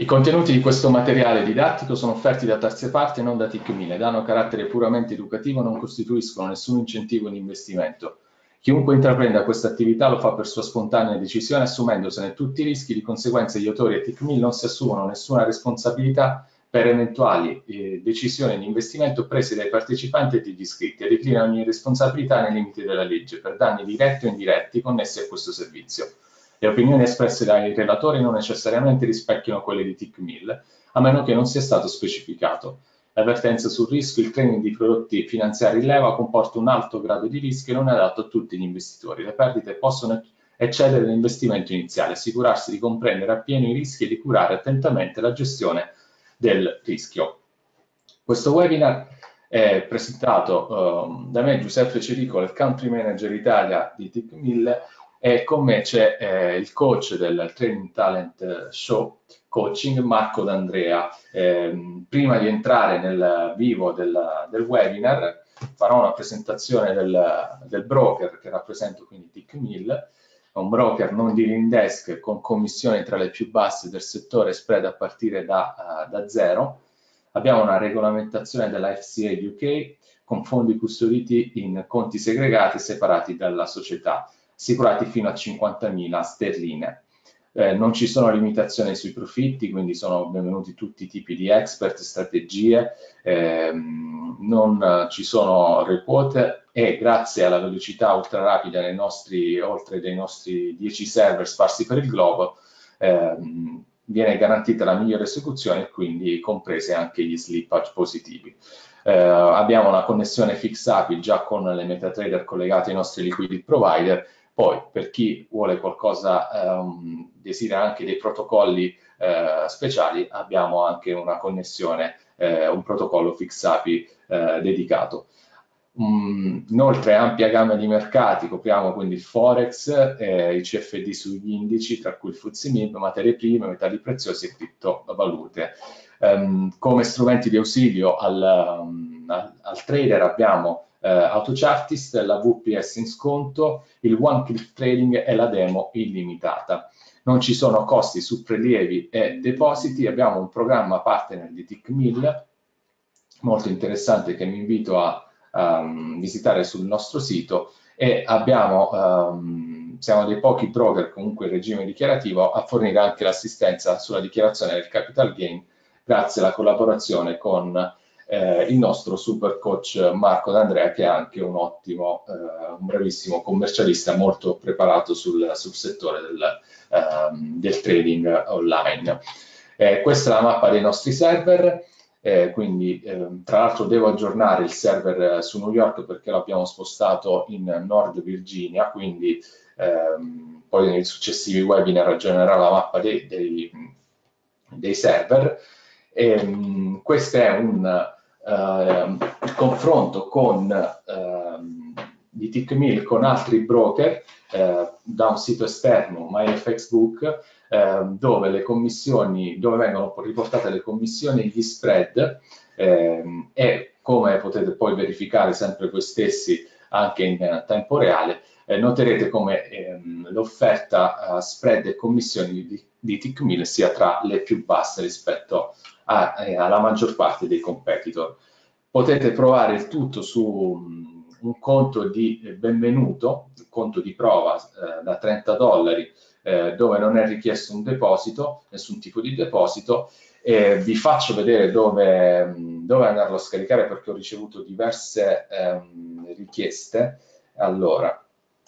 I contenuti di questo materiale didattico sono offerti da terze parti e non da TIC1000, hanno carattere puramente educativo e non costituiscono nessun incentivo in investimento. Chiunque intraprenda questa attività lo fa per sua spontanea decisione assumendosene tutti i rischi, di conseguenza gli autori e TIC1000 non si assumono nessuna responsabilità per eventuali eh, decisioni di investimento prese dai partecipanti e degli iscritti e declina ogni responsabilità nei limiti della legge per danni diretti o indiretti connessi a questo servizio. Le opinioni espresse dai relatori non necessariamente rispecchiano quelle di Tick Mill, a meno che non sia stato specificato. L'avvertenza sul rischio, il training di prodotti finanziari in leva comporta un alto grado di rischio e non è adatto a tutti gli investitori. Le perdite possono eccedere l'investimento iniziale, assicurarsi di comprendere appieno i rischi e di curare attentamente la gestione del rischio. Questo webinar è presentato um, da me, Giuseppe Ciricola, il Country Manager Italia di Tick Mill, e con me c'è eh, il coach del Training Talent eh, Show Coaching, Marco D'Andrea. Eh, prima di entrare nel vivo del, del webinar farò una presentazione del, del, broker che rappresento, quindi TICMIL, Mill, un broker non dealing desk con commissioni tra le più basse del settore spread a partire da, uh, da zero. Abbiamo una regolamentazione della FCA UK con fondi custoditi in conti segregati separati dalla società assicurati fino a 50.000 sterline. Eh, non ci sono limitazioni sui profitti, quindi sono benvenuti tutti i tipi di expert, strategie, ehm, non ci sono requote e grazie alla velocità ultra rapida dei nostri, oltre dei nostri 10 server sparsi per il globo, ehm, viene garantita la migliore esecuzione e quindi comprese anche gli slippage positivi. Eh, abbiamo una connessione fix API già con le MetaTrader collegate ai nostri liquidity provider poi per chi vuole qualcosa, ehm, desidera anche dei protocolli eh, speciali, abbiamo anche una connessione, eh, un protocollo FixAPI eh, dedicato. Mm, inoltre ampia gamma di mercati, copriamo quindi il Forex, eh, i CFD sugli indici, tra cui il FTSE materie prime, metalli preziosi e criptovalute. Um, come strumenti di ausilio al, um, al, al trader abbiamo eh, AutoChartist, la VPS in sconto, il One Click Trading e la demo illimitata. Non ci sono costi su prelievi e depositi, abbiamo un programma partner di TICMIL molto interessante che vi invito a um, visitare sul nostro sito e abbiamo, um, siamo dei pochi broker comunque in regime dichiarativo a fornire anche l'assistenza sulla dichiarazione del capital gain grazie alla collaborazione con eh, il nostro super coach Marco D'Andrea che è anche un ottimo, eh, un bravissimo commercialista molto preparato sul, sul settore del, ehm, del, trading online. Eh, questa è la mappa dei nostri server, eh, quindi ehm, tra l'altro devo aggiornare il server eh, su New York perché l'abbiamo spostato in Nord Virginia, quindi ehm, poi nei successivi webinar aggiornerò la mappa dei, dei, dei server. E, ehm, mh, questa è un, il ehm, confronto con ehm, di Tickmill con altri broker eh, da un sito esterno, MyFXBook, eh, dove, le commissioni, dove vengono riportate le commissioni e gli spread eh, e come potete poi verificare sempre voi stessi anche in tempo reale, eh, noterete come ehm, l'offerta eh, spread e commissioni di, di Tickmill sia tra le più basse rispetto a, eh, alla maggior parte dei competitor. Potete provare il tutto su mm, un conto di eh, benvenuto, un conto di prova eh, da 30 dollari eh, dove non è richiesto un deposito, nessun tipo di deposito. E vi faccio vedere dove, mm, dove andarlo a scaricare perché ho ricevuto diverse ehm, richieste. Allora,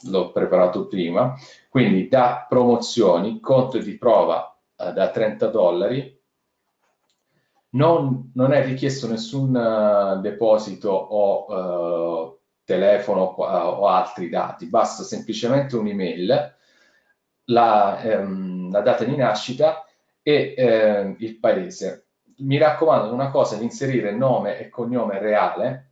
l'ho preparato prima. Quindi da promozioni, conto di prova eh, da 30 dollari, non, non è richiesto nessun uh, deposito o uh, telefono uh, o altri dati, basta semplicemente un'email, la, ehm, la data di nascita e ehm, il paese. Mi raccomando una cosa di inserire nome e cognome reale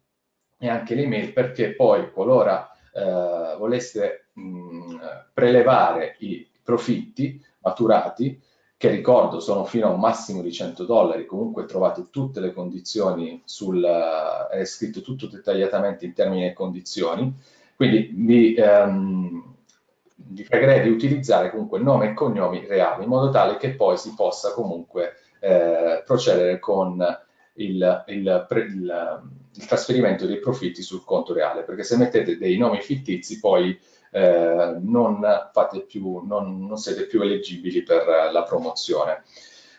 e anche l'email perché poi qualora eh, voleste mh, prelevare i profitti maturati, che ricordo sono fino a un massimo di 100 dollari, comunque trovate tutte le condizioni, sul, eh, è scritto tutto dettagliatamente in termini e condizioni, quindi vi, ehm, vi pregherei di utilizzare comunque nome e cognomi reali, in modo tale che poi si possa comunque eh, procedere con il, il, pre, il, il trasferimento dei profitti sul conto reale, perché se mettete dei nomi fittizi poi eh, non, più, non, non, siete più eleggibili per eh, la promozione.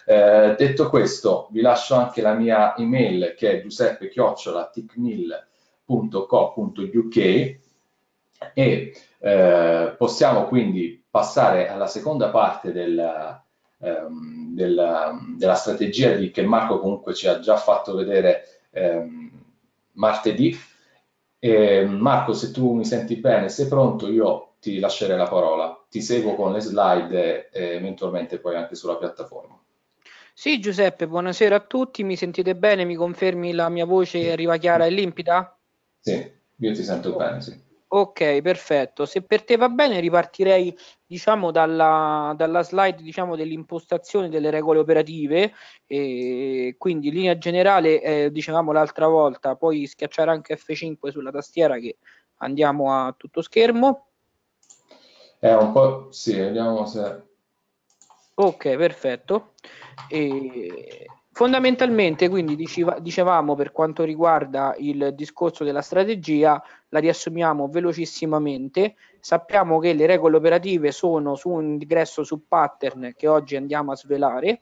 Eh, detto questo, vi lascio anche la mia email che è giuseppechiocciolaticmil.co.uk e eh, possiamo quindi passare alla seconda parte del, ehm, della, della, strategia di, che Marco comunque ci ha già fatto vedere ehm, martedì eh, Marco, se tu mi senti bene, sei pronto, io ti lascerei la parola. Ti seguo con le slide e eventualmente poi anche sulla piattaforma. Sì, Giuseppe, buonasera a tutti. Mi sentite bene? Mi confermi la mia voce arriva chiara e limpida? Sì, io ti sento oh. bene, sì. Ok, perfetto. Se per te va bene, ripartirei diciamo dalla, dalla slide diciamo, dell'impostazione delle regole operative. E quindi in linea generale, eh, dicevamo l'altra volta, puoi schiacciare anche F5 sulla tastiera che andiamo a tutto schermo. Eh, un po' sì, vediamo se. Ok, perfetto. E Fondamentalmente, quindi diceva, dicevamo per quanto riguarda il discorso della strategia, la riassumiamo velocissimamente. Sappiamo che le regole operative sono su un ingresso su pattern che oggi andiamo a svelare.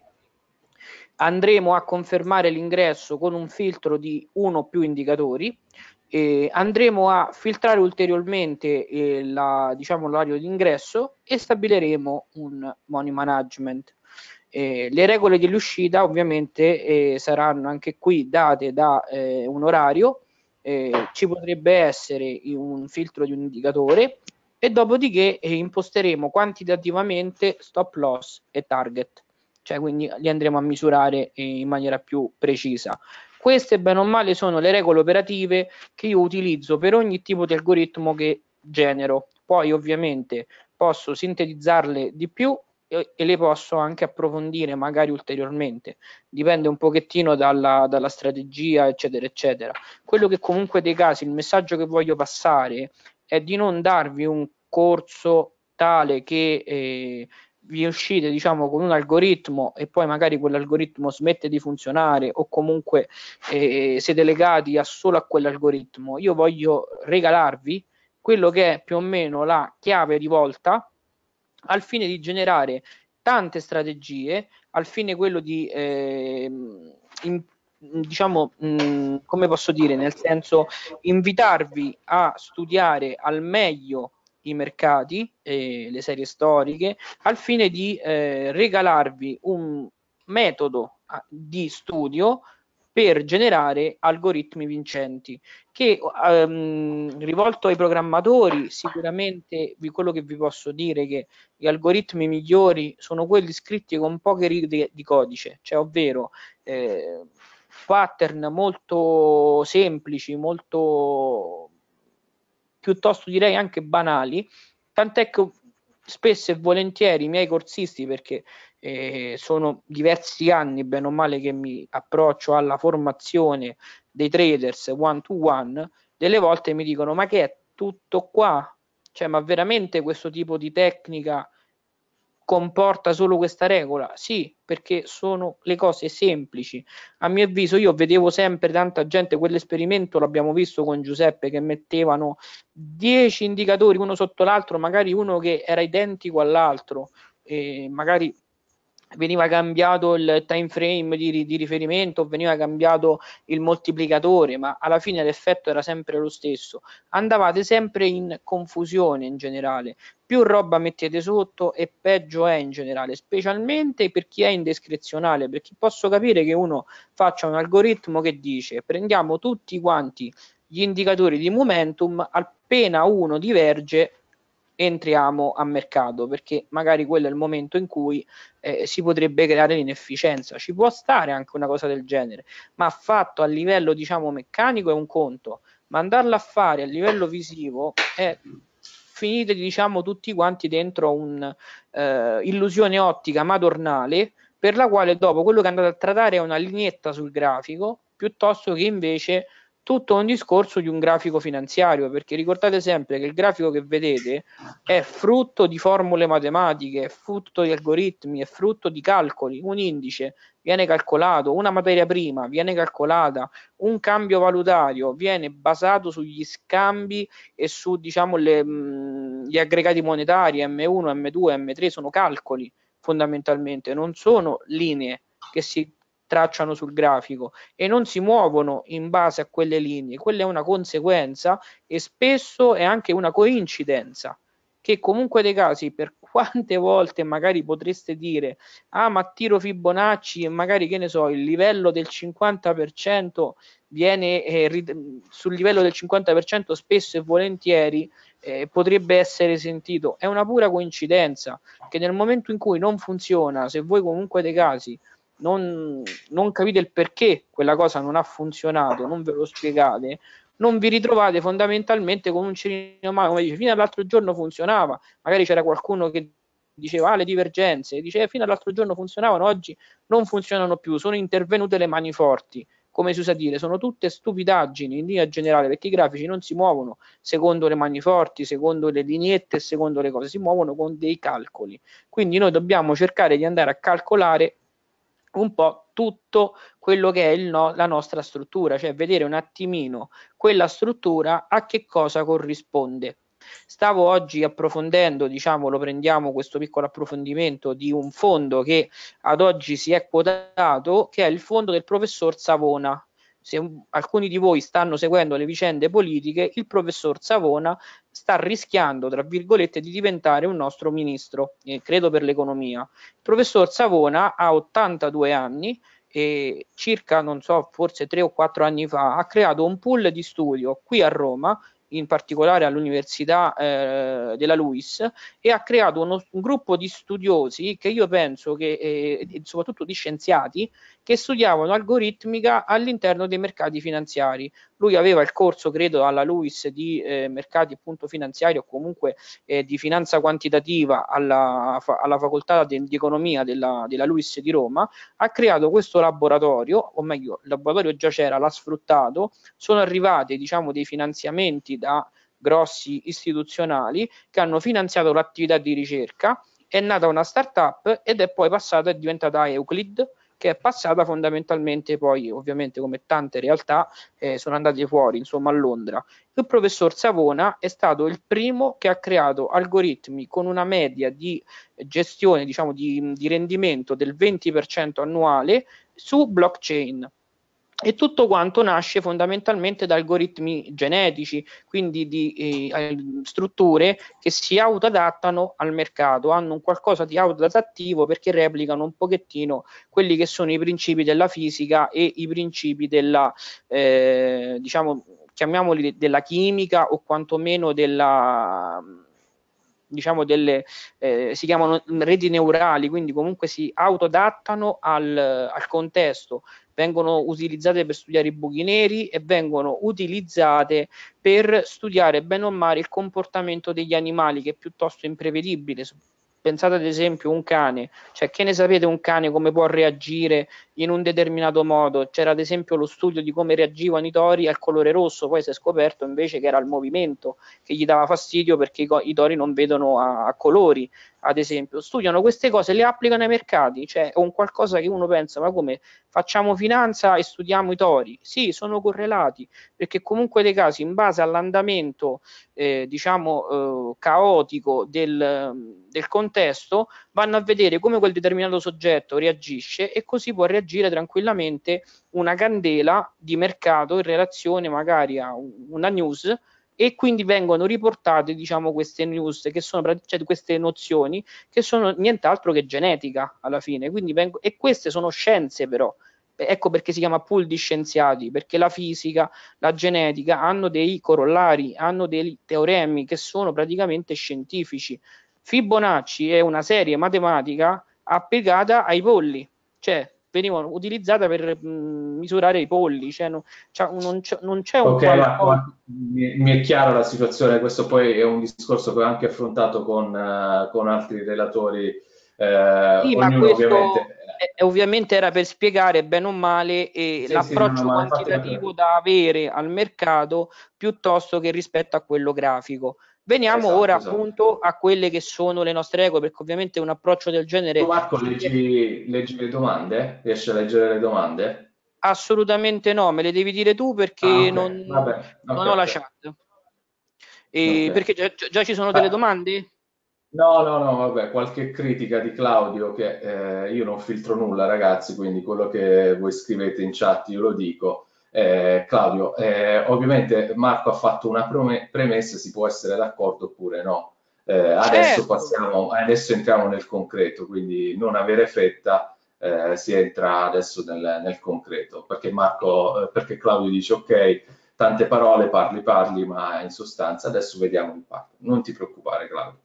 Andremo a confermare l'ingresso con un filtro di uno o più indicatori. Eh, andremo a filtrare ulteriormente eh, la, diciamo, d'ingresso e stabiliremo un money management. Eh, le regole dell'uscita ovviamente eh, saranno anche qui date da eh, un orario, eh, ci potrebbe essere un filtro di un indicatore e dopodiché eh, imposteremo quantitativamente stop loss e target, cioè quindi li andremo a misurare eh, in maniera più precisa. Queste bene o male sono le regole operative che io utilizzo per ogni tipo di algoritmo che genero. Poi ovviamente posso sintetizzarle di più e, e le posso anche approfondire magari ulteriormente, dipende un pochettino dalla, dalla strategia, eccetera, eccetera. Quello che comunque dei casi, il messaggio che voglio passare è di non darvi un corso tale che eh, vi uscite diciamo con un algoritmo e poi magari quell'algoritmo smette di funzionare o comunque eh, siete legati a solo a quell'algoritmo io voglio regalarvi quello che è più o meno la chiave di volta al fine di generare tante strategie, al fine quello di, eh, in, diciamo, mh, mm, come posso dire, nel senso invitarvi a studiare al meglio i mercati, e eh, le serie storiche, al fine di eh, regalarvi un metodo ah, di studio per generare algoritmi vincenti che ehm, rivolto ai programmatori sicuramente vi, quello che vi posso dire è che gli algoritmi migliori sono quelli scritti con poche righe di codice cioè ovvero eh, pattern molto semplici molto piuttosto direi anche banali tant'è che spesso e volentieri i miei corsisti perché eh, sono diversi anni, bene o male, che mi approccio alla formazione dei traders one to one, delle volte mi dicono ma che è tutto qua? Cioè, ma veramente questo tipo di tecnica comporta solo questa regola? Sì, perché sono le cose semplici. A mio avviso, io vedevo sempre tanta gente, quell'esperimento l'abbiamo visto con Giuseppe, che mettevano 10 indicatori uno sotto l'altro, magari uno che era identico all'altro, e magari veniva cambiato il time frame di, di, riferimento, veniva cambiato il moltiplicatore, ma alla fine l'effetto era sempre lo stesso. Andavate sempre in confusione in generale. Più roba mettete sotto e peggio è in generale, specialmente per chi è indescrizionale, perché posso capire che uno faccia un algoritmo che dice prendiamo tutti quanti gli indicatori di momentum, appena uno diverge entriamo a mercato perché magari quello è il momento in cui eh, si potrebbe creare l'inefficienza ci può stare anche una cosa del genere ma fatto a livello diciamo meccanico è un conto mandarla a fare a livello visivo è finite diciamo tutti quanti dentro un'illusione eh, ottica madornale per la quale dopo quello che andate a trattare è una lineetta sul grafico piuttosto che invece tutto un discorso di un grafico finanziario, perché ricordate sempre che il grafico che vedete è frutto di formule matematiche, è frutto di algoritmi, è frutto di calcoli, un indice viene calcolato, una materia prima viene calcolata, un cambio valutario viene basato sugli scambi e su diciamo le, mh, mm, gli aggregati monetari M1, M2, M3 sono calcoli fondamentalmente, non sono linee che si tracciano sul grafico e non si muovono in base a quelle linee. Quella è una conseguenza e spesso è anche una coincidenza che comunque dei casi per quante volte magari potreste dire ah ma tiro Fibonacci e magari che ne so il livello del 50% viene eh, sul livello del 50% spesso e volentieri eh, potrebbe essere sentito è una pura coincidenza che nel momento in cui non funziona se voi comunque dei casi non, non capite il perché quella cosa non ha funzionato, non ve lo spiegate, non vi ritrovate fondamentalmente con un cerino male, come dice, fino all'altro giorno funzionava, magari c'era qualcuno che diceva ah, le divergenze, diceva fino all'altro giorno funzionavano, oggi non funzionano più, sono intervenute le mani forti, come si usa dire, sono tutte stupidaggini in linea generale, perché i grafici non si muovono secondo le mani forti, secondo le lineette, secondo le cose, si muovono con dei calcoli. Quindi noi dobbiamo cercare di andare a calcolare un po' tutto quello che è no, la nostra struttura, cioè vedere un attimino quella struttura a che cosa corrisponde. Stavo oggi approfondendo, diciamo, lo prendiamo questo piccolo approfondimento di un fondo che ad oggi si è quotato, che è il fondo del professor Savona, se un, alcuni di voi stanno seguendo le vicende politiche, il professor Savona sta rischiando, tra virgolette, di diventare un nostro ministro, eh, credo per l'economia. Il professor Savona ha 82 anni e circa, non so, forse 3 o 4 anni fa, ha creato un pool di studio qui a Roma in particolare all'Università eh, della Luis, e ha creato uno, un gruppo di studiosi che io penso che, eh, soprattutto di scienziati, che studiavano algoritmica all'interno dei mercati finanziari. Lui aveva il corso, credo, alla Luis di eh, mercati appunto finanziari o comunque eh, di finanza quantitativa alla, alla facoltà de, di economia della, della Luis di Roma. Ha creato questo laboratorio, o meglio, il laboratorio già c'era, l'ha sfruttato. Sono arrivati, diciamo, dei finanziamenti da grossi istituzionali che hanno finanziato l'attività di ricerca. È nata una startup ed è poi passata e diventata Euclid che è passata fondamentalmente poi, ovviamente come tante realtà, eh, sono andate fuori, insomma a Londra. Il professor Savona è stato il primo che ha creato algoritmi con una media di gestione, diciamo di, di rendimento del 20% annuale su blockchain e tutto quanto nasce fondamentalmente da algoritmi genetici, quindi di eh, strutture che si autoadattano al mercato, hanno un qualcosa di autoadattivo perché replicano un pochettino quelli che sono i principi della fisica e i principi della, eh, diciamo, chiamiamoli della chimica o quantomeno della diciamo delle eh, si chiamano reti neurali quindi comunque si autoadattano al, al contesto vengono utilizzate per studiare i buchi neri e vengono utilizzate per studiare bene o male il comportamento degli animali che è piuttosto imprevedibile pensate ad esempio un cane, cioè che ne sapete un cane come può reagire in un determinato modo. C'era ad esempio lo studio di come reagivano i tori al colore rosso, poi si è scoperto invece che era il movimento che gli dava fastidio perché i, tori non vedono a-, a, colori, ad esempio. Studiano queste cose, le applicano ai mercati, cioè è un qualcosa che uno pensa, ma come facciamo finanza e studiamo i tori? Sì, sono correlati, perché comunque dei casi, in base all'andamento, eh, diciamo, eh, caotico del, del contesto, vanno a vedere come quel determinato soggetto reagisce e così può reagire aggiungere tranquillamente una candela di mercato in relazione magari a una news e quindi vengono riportate diciamo queste news che sono cioè queste nozioni che sono nient'altro che genetica alla fine quindi e queste sono scienze però ecco perché si chiama pool di scienziati perché la fisica la genetica hanno dei corollari hanno dei teoremi che sono praticamente scientifici Fibonacci è una serie matematica applicata ai polli cioè venivano utilizzate per misurare i polli, cioè non, cioè, non, c'è, non c'è un... Ok, ma, ma mi, mi, è chiaro la situazione, questo poi è un discorso che ho anche affrontato con, eh, con altri relatori. Eh, sì, ma questo ovviamente... È, ovviamente... era per spiegare bene o male eh, sì, l'approccio sì, quantitativo da avere al mercato piuttosto che rispetto a quello grafico. Veniamo esatto, ora esatto. appunto a quelle che sono le nostre regole, perché ovviamente un approccio del genere... Marco, leggi, leggi le domande? Riesci a leggere le domande? Assolutamente no, me le devi dire tu perché ah, okay. non, Vabbè, okay, non okay. ho la chat. E Perché già, già, ci sono ah. delle domande? No, no, no, vabbè, qualche critica di Claudio che eh, io non filtro nulla, ragazzi, quindi quello che voi scrivete in chat io lo dico eh, Claudio. Eh, ovviamente Marco ha fatto una premessa, si può essere d'accordo oppure no. Eh, adesso, certo. passiamo, adesso entriamo nel concreto, quindi non avere fretta, eh, si entra adesso nel, nel concreto, perché, Marco, eh, perché Claudio dice ok, tante parole, parli, parli, ma in sostanza adesso vediamo il patto. Non ti preoccupare Claudio.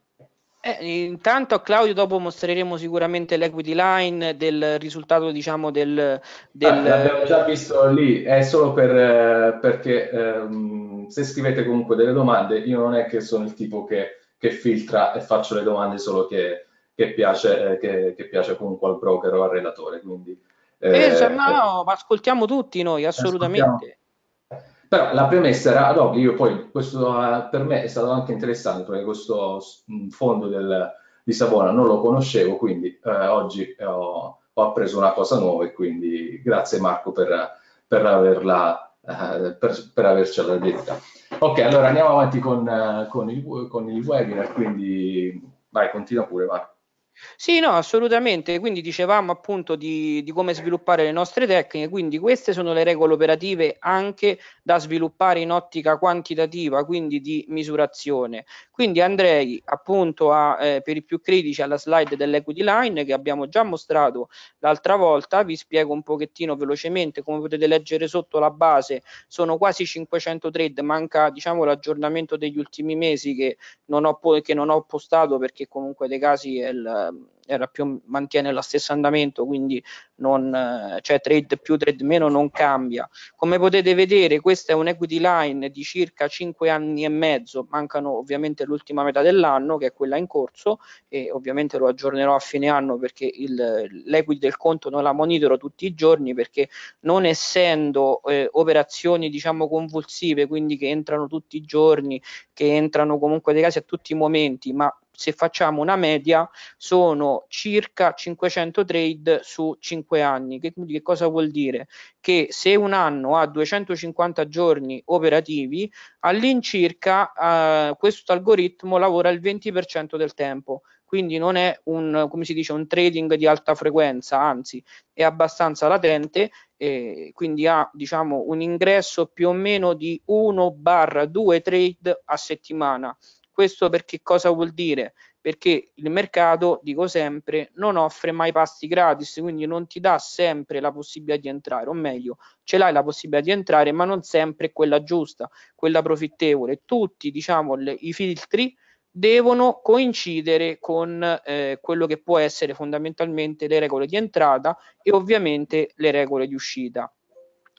Eh, intanto Claudio dopo mostreremo sicuramente l'equity line del risultato diciamo del... del... Ah, l'abbiamo già visto lì, è solo per, eh, perché ehm, se scrivete comunque delle domande io non è che sono il tipo che, che filtra e faccio le domande solo che, che piace, eh, che, che, piace comunque al broker o al relatore, quindi... Eh, eh no, ma eh. ascoltiamo tutti noi, assolutamente. Ascoltiamo però la premessa era, ad Rob, io poi, questo eh, per me è stato anche interessante perché questo mm, fondo del, di Savona non lo conoscevo, quindi eh, oggi ho, ho, appreso una cosa nuova e quindi grazie Marco per, per averla eh, per, per avercela detta. Ok, allora andiamo avanti con, eh, con, il, con il webinar, quindi vai, continua pure Marco. Sì, no, assolutamente. Quindi dicevamo appunto di, di, come sviluppare le nostre tecniche, quindi queste sono le regole operative anche da sviluppare in ottica quantitativa, quindi di misurazione. Quindi andrei appunto a, eh, per i più critici alla slide dell'equity line che abbiamo già mostrato l'altra volta, vi spiego un pochettino velocemente, come potete leggere sotto la base sono quasi 500 trade, manca diciamo l'aggiornamento degli ultimi mesi che non ho, che non ho postato perché comunque dei casi è il eh, più, mantiene lo stesso andamento, quindi non, eh, cioè trade più, trade meno non cambia. Come potete vedere questa è un equity line di circa 5 anni e mezzo, mancano ovviamente l'ultima metà dell'anno che è quella in corso e ovviamente lo aggiornerò a fine anno perché l'equity del conto non la monitoro tutti i giorni perché non essendo eh, operazioni diciamo convulsive, quindi che entrano tutti i giorni, che entrano comunque dei casi a tutti i momenti, ma se facciamo una media sono circa 500 trade su 5 anni che, quindi che cosa vuol dire? che se un anno ha 250 giorni operativi all'incirca eh, questo algoritmo lavora il 20% del tempo quindi non è un, come si dice, un trading di alta frequenza, anzi è abbastanza latente e quindi ha diciamo, un ingresso più o meno di 1-2 trade a settimana questo perché cosa vuol dire? Perché il mercato, dico sempre, non offre mai pasti gratis, quindi non ti dà sempre la possibilità di entrare, o meglio, ce l'hai la possibilità di entrare, ma non sempre quella giusta, quella profittevole. Tutti, diciamo, le, i filtri devono coincidere con eh, quello che può essere fondamentalmente le regole di entrata e ovviamente le regole di uscita.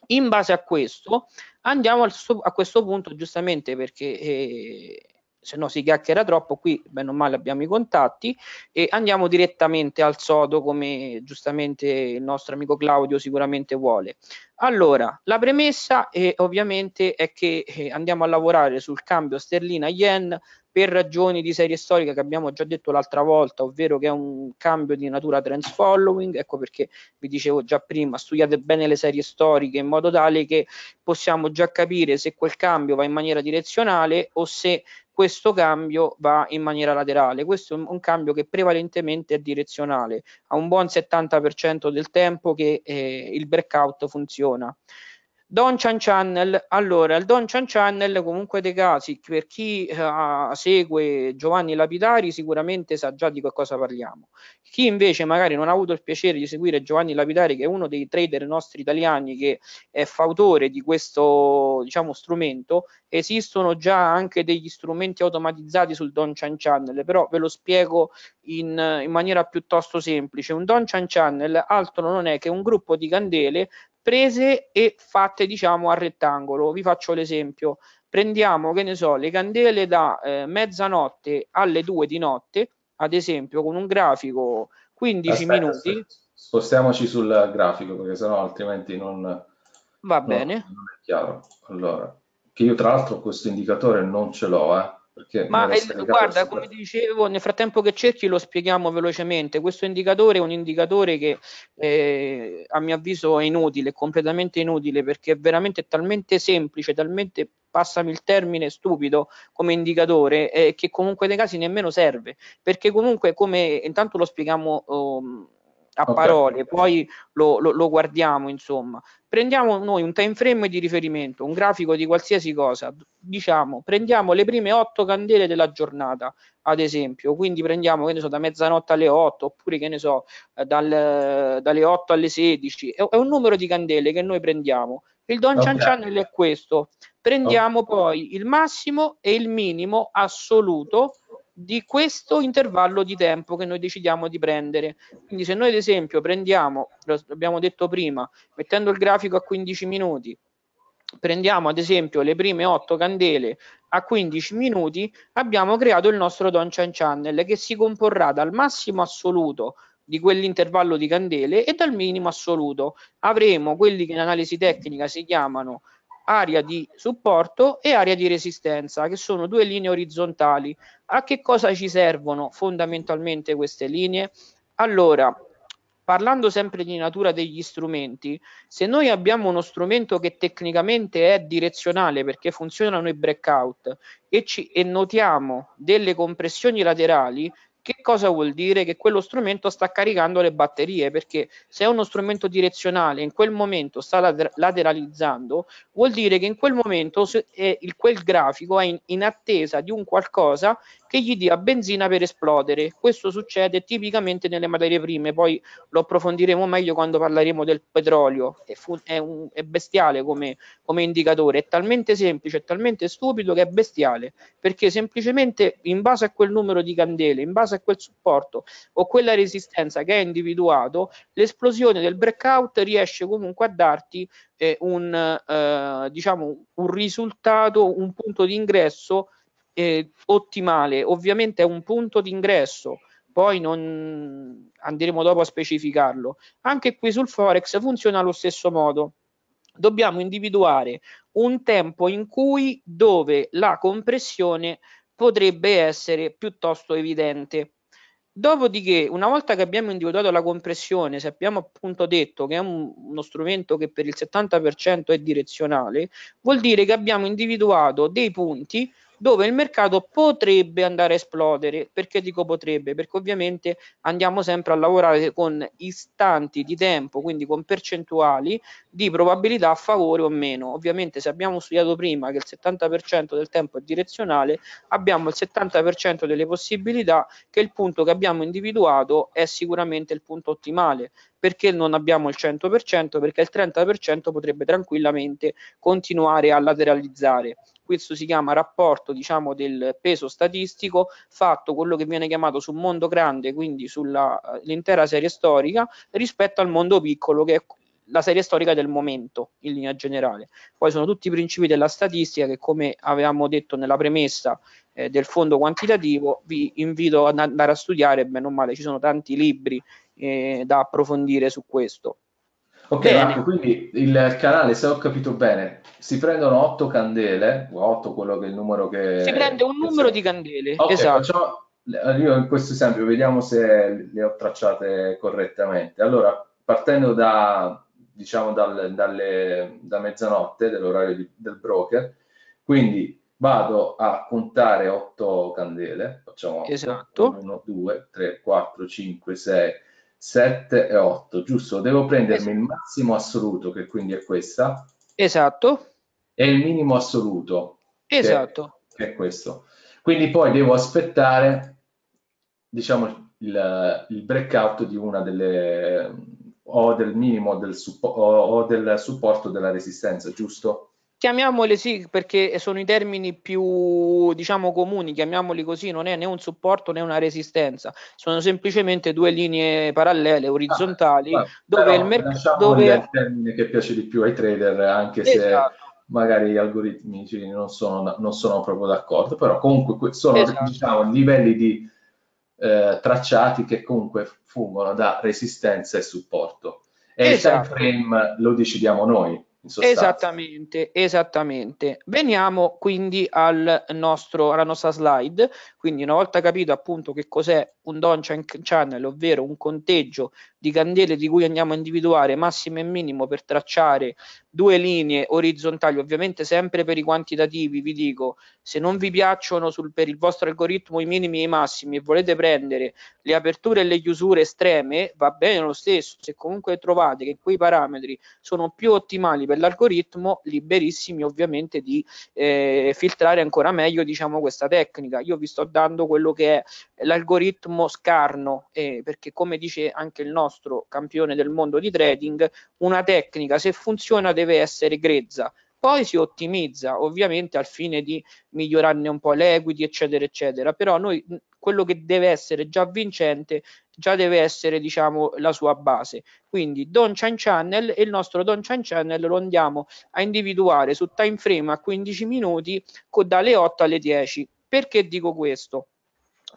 In base a questo andiamo a questo punto giustamente perché eh, se no si chiacchiera troppo, qui bene o male abbiamo i contatti e andiamo direttamente al sodo come giustamente il nostro amico Claudio sicuramente vuole. Allora, la premessa eh, ovviamente è che eh, andiamo a lavorare sul cambio sterlina-yen per ragioni di serie storica che abbiamo già detto l'altra volta, ovvero che è un cambio di natura trend following, ecco perché vi dicevo già prima, studiate bene le serie storiche in modo tale che possiamo già capire se quel cambio va in maniera direzionale o se questo cambio va in maniera laterale. Questo è un, cambio che prevalentemente è direzionale, ha un buon 70% del tempo che eh, il breakout funziona. Don Chan Channel, allora il Don Chan Channel comunque dei casi, per chi uh, segue Giovanni Lapidari sicuramente sa già di che cosa parliamo. Chi invece magari non ha avuto il piacere di seguire Giovanni Lapidari, che è uno dei trader nostri italiani che è fautore di questo diciamo, strumento, esistono già anche degli strumenti automatizzati sul Don Chan Channel, però ve lo spiego in, in maniera piuttosto semplice. Un Don Chan Channel altro non è che un gruppo di candele prese e fatte diciamo a rettangolo. Vi faccio l'esempio. Prendiamo, che ne so, le candele da eh, mezzanotte alle due di notte, ad esempio con un grafico 15 aspetta, minuti. Aspetta. Spostiamoci sul grafico perché sennò altrimenti non va no, bene. Non è chiaro. Allora, che io tra l'altro questo indicatore non ce l'ho, eh. Perché Ma il, guarda, super... come dicevo, nel frattempo che cerchi lo spieghiamo velocemente. Questo indicatore è un indicatore che eh, a mio avviso è inutile, completamente inutile, perché è veramente talmente semplice, talmente passami il termine stupido come indicatore eh, che comunque nei casi nemmeno serve perché comunque come intanto lo spieghiamo um, a okay. parole, poi lo, lo, lo, guardiamo, insomma. Prendiamo noi un time frame di riferimento, un grafico di qualsiasi cosa, diciamo, prendiamo le prime otto candele della giornata, ad esempio, quindi prendiamo, che ne so, da mezzanotte alle otto, oppure, che ne so, dal, dalle otto alle sedici, è, è, un numero di candele che noi prendiamo. Il Don okay. Chan Channel è questo, prendiamo okay. poi il massimo e il minimo assoluto di questo intervallo di tempo che noi decidiamo di prendere. Quindi se noi ad esempio prendiamo, l'abbiamo detto prima, mettendo il grafico a 15 minuti, prendiamo ad esempio le prime 8 candele a 15 minuti, abbiamo creato il nostro Don Chan Channel che si comporrà dal massimo assoluto di quell'intervallo di candele e dal minimo assoluto. Avremo quelli che in analisi tecnica si chiamano area di supporto e area di resistenza, che sono due linee orizzontali. A che cosa ci servono fondamentalmente queste linee? Allora, parlando sempre di natura degli strumenti, se noi abbiamo uno strumento che tecnicamente è direzionale perché funzionano i breakout e, ci, e notiamo delle compressioni laterali, che cosa vuol dire? Che quello strumento sta caricando le batterie, perché se è uno strumento direzionale in quel momento sta later- lateralizzando, vuol dire che in quel momento eh, il, quel grafico è in, in attesa di un qualcosa che gli dia benzina per esplodere. Questo succede tipicamente nelle materie prime, poi lo approfondiremo meglio quando parleremo del petrolio. È, fu- è, un, è bestiale come, come indicatore, è talmente semplice, è talmente stupido che è bestiale, perché semplicemente in base a quel numero di candele, in base a quel supporto o quella resistenza che hai individuato, l'esplosione del breakout riesce comunque a darti eh, un, eh, diciamo, un risultato, un punto di ingresso eh, ottimale, ovviamente è un punto d'ingresso, poi non andremo dopo a specificarlo. Anche qui sul Forex funziona allo stesso modo. Dobbiamo individuare un tempo in cui dove la compressione potrebbe essere piuttosto evidente. Dopodiché, una volta che abbiamo individuato la compressione, se abbiamo appunto detto che è un, uno strumento che per il 70% è direzionale, vuol dire che abbiamo individuato dei punti dove il mercato potrebbe andare a esplodere. Perché dico potrebbe? Perché ovviamente andiamo sempre a lavorare con istanti di tempo, quindi con percentuali di probabilità a favore o meno. Ovviamente se abbiamo studiato prima che il 70% del tempo è direzionale, abbiamo il 70% delle possibilità che il punto che abbiamo individuato è sicuramente il punto ottimale perché non abbiamo il 100%, perché il 30% potrebbe tranquillamente continuare a lateralizzare questo si chiama rapporto diciamo, del peso statistico fatto quello che viene chiamato sul mondo grande, quindi sull'intera eh, serie storica, rispetto al mondo piccolo che è la serie storica del momento in linea generale. Poi sono tutti i principi della statistica che come avevamo detto nella premessa eh, del fondo quantitativo vi invito ad andare a studiare, bene o male ci sono tanti libri eh, da approfondire su questo. Ok, bene. Marco, quindi il canale, se ho capito bene, si prendono otto candele, 8 quello che è il numero che... Si prende un numero di candele, okay, esatto. Faccio... Eh, io in questo esempio vediamo se le ho tracciate correttamente. Allora, partendo da, diciamo, dal, dalle, da mezzanotte dell'orario di, del broker, quindi vado a contare otto candele, facciamo 8, esatto. 1, 2, 3, 4, 5, 6, 7 e 8, giusto? Devo prendermi esatto. il massimo assoluto, che quindi è questa. Esatto. E il minimo assoluto. Esatto. Che, è questo. Quindi poi devo aspettare, diciamo, il, il breakout di una delle o del minimo del suppo o del supporto della resistenza, giusto? Chiamiamole sì, perché sono i termini più diciamo comuni, chiamiamoli così, non è né un supporto né una resistenza, sono semplicemente due linee parallele, orizzontali, ah, dove il mercato... Dove... è il termine che piace di più ai trader, anche esatto. se magari gli algoritmi non sono, non sono proprio d'accordo, però comunque sono esatto. diciamo, livelli di eh, tracciati che comunque fungono da resistenza e supporto. E esatto. il time frame lo decidiamo noi Esattamente, esattamente. Veniamo quindi al nostro, alla nostra slide. Quindi, una volta capito appunto che cos'è un Don Channel, ovvero un conteggio di candele di cui andiamo a individuare massimo e minimo per tracciare due linee orizzontali, ovviamente sempre per i quantitativi, vi dico, se non vi piacciono sul, per il vostro algoritmo i minimi e i massimi e volete prendere le aperture e le chiusure estreme, va bene lo stesso, se comunque trovate che quei parametri sono più ottimali per l'algoritmo, liberissimi ovviamente di eh, filtrare ancora meglio diciamo, questa tecnica. Io vi sto dando quello che è l'algoritmo scarno, eh, perché come dice anche il nostro campione del mondo di trading, una tecnica se funziona deve deve essere grezza. Poi si ottimizza ovviamente al fine di migliorarne un po' le equity, eccetera, eccetera. Però noi quello che deve essere già vincente già deve essere diciamo la sua base quindi Don Chan Channel e il nostro Don Chan Channel lo andiamo a individuare su time frame a 15 minuti con dalle 8 alle 10 perché dico questo?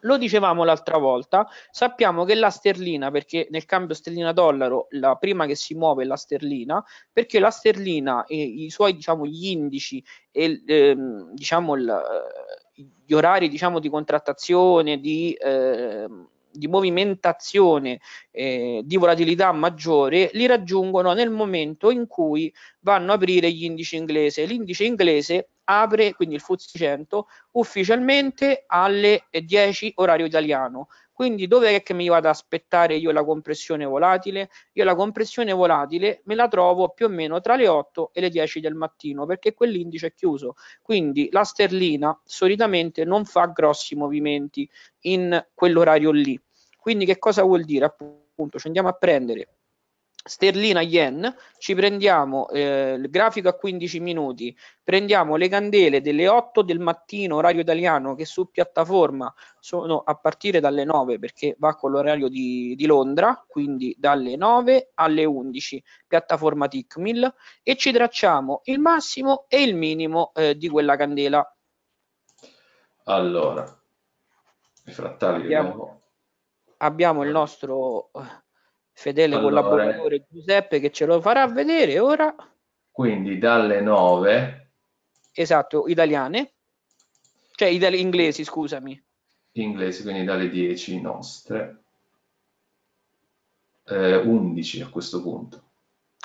Lo dicevamo l'altra volta, sappiamo che la sterlina, perché nel cambio sterlina-dollaro la prima che si muove è la sterlina, perché la sterlina e i suoi, diciamo, gli indici e ehm, diciamo, il, eh, gli orari diciamo, di contrattazione, di... Ehm, di movimentazione eh, di volatilità maggiore li raggiungono nel momento in cui vanno a aprire gli indici inglesi. L'indice inglese apre, quindi il FTSE 100, ufficialmente alle 10 orario italiano. Quindi dov'è che mi vado ad aspettare io la compressione volatile? Io la compressione volatile me la trovo più o meno tra le 8 e le 10 del mattino perché quell'indice è chiuso. Quindi la sterlina solitamente non fa grossi movimenti in quell'orario lì. Quindi che cosa vuol dire? Appunto, ci andiamo a prendere sterlina yen, ci prendiamo eh, il grafico a 15 minuti, prendiamo le candele delle 8 del mattino orario italiano che su piattaforma sono a partire dalle 9 perché va con l'orario di, di Londra, quindi dalle 9 alle 11 piattaforma TICMIL e ci tracciamo il massimo e il minimo eh, di quella candela. Allora, i frattali abbiamo, abbiamo il nostro eh, fedele allora, collaboratore Giuseppe che ce lo farà vedere ora. Quindi dalle 9. Esatto, italiane. Cioè itali- inglesi, scusami. Inglesi, quindi dalle 10 nostre. Eh, 11 a questo punto.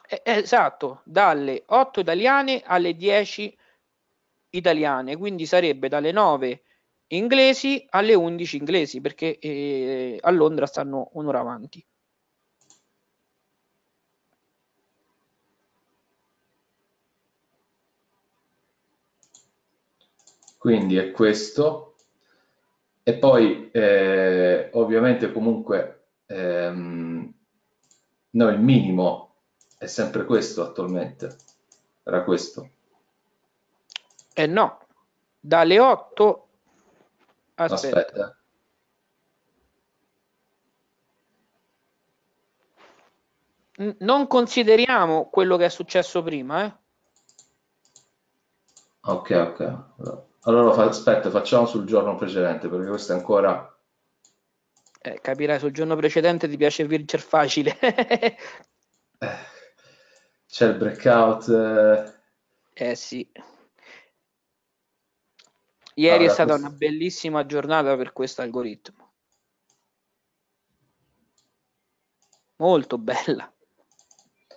Eh, esatto, dalle 8 italiane alle 10 italiane, quindi sarebbe dalle 9 inglesi alle 11 inglesi, perché eh, a Londra stanno un'ora avanti. quindi è questo e poi eh, ovviamente comunque ehm, no, il minimo è sempre questo attualmente era questo eh no dalle 8 aspetta, aspetta. non consideriamo quello che è successo prima eh? ok ok allora, fa, aspetta, facciamo sul giorno precedente, perché questo è ancora... Eh, capirai, sul giorno precedente ti piace vincere facile. Eh, c'è il breakout. Eh, eh sì. Ieri allora, è stata questo... una bellissima giornata per questo algoritmo. Molto bella.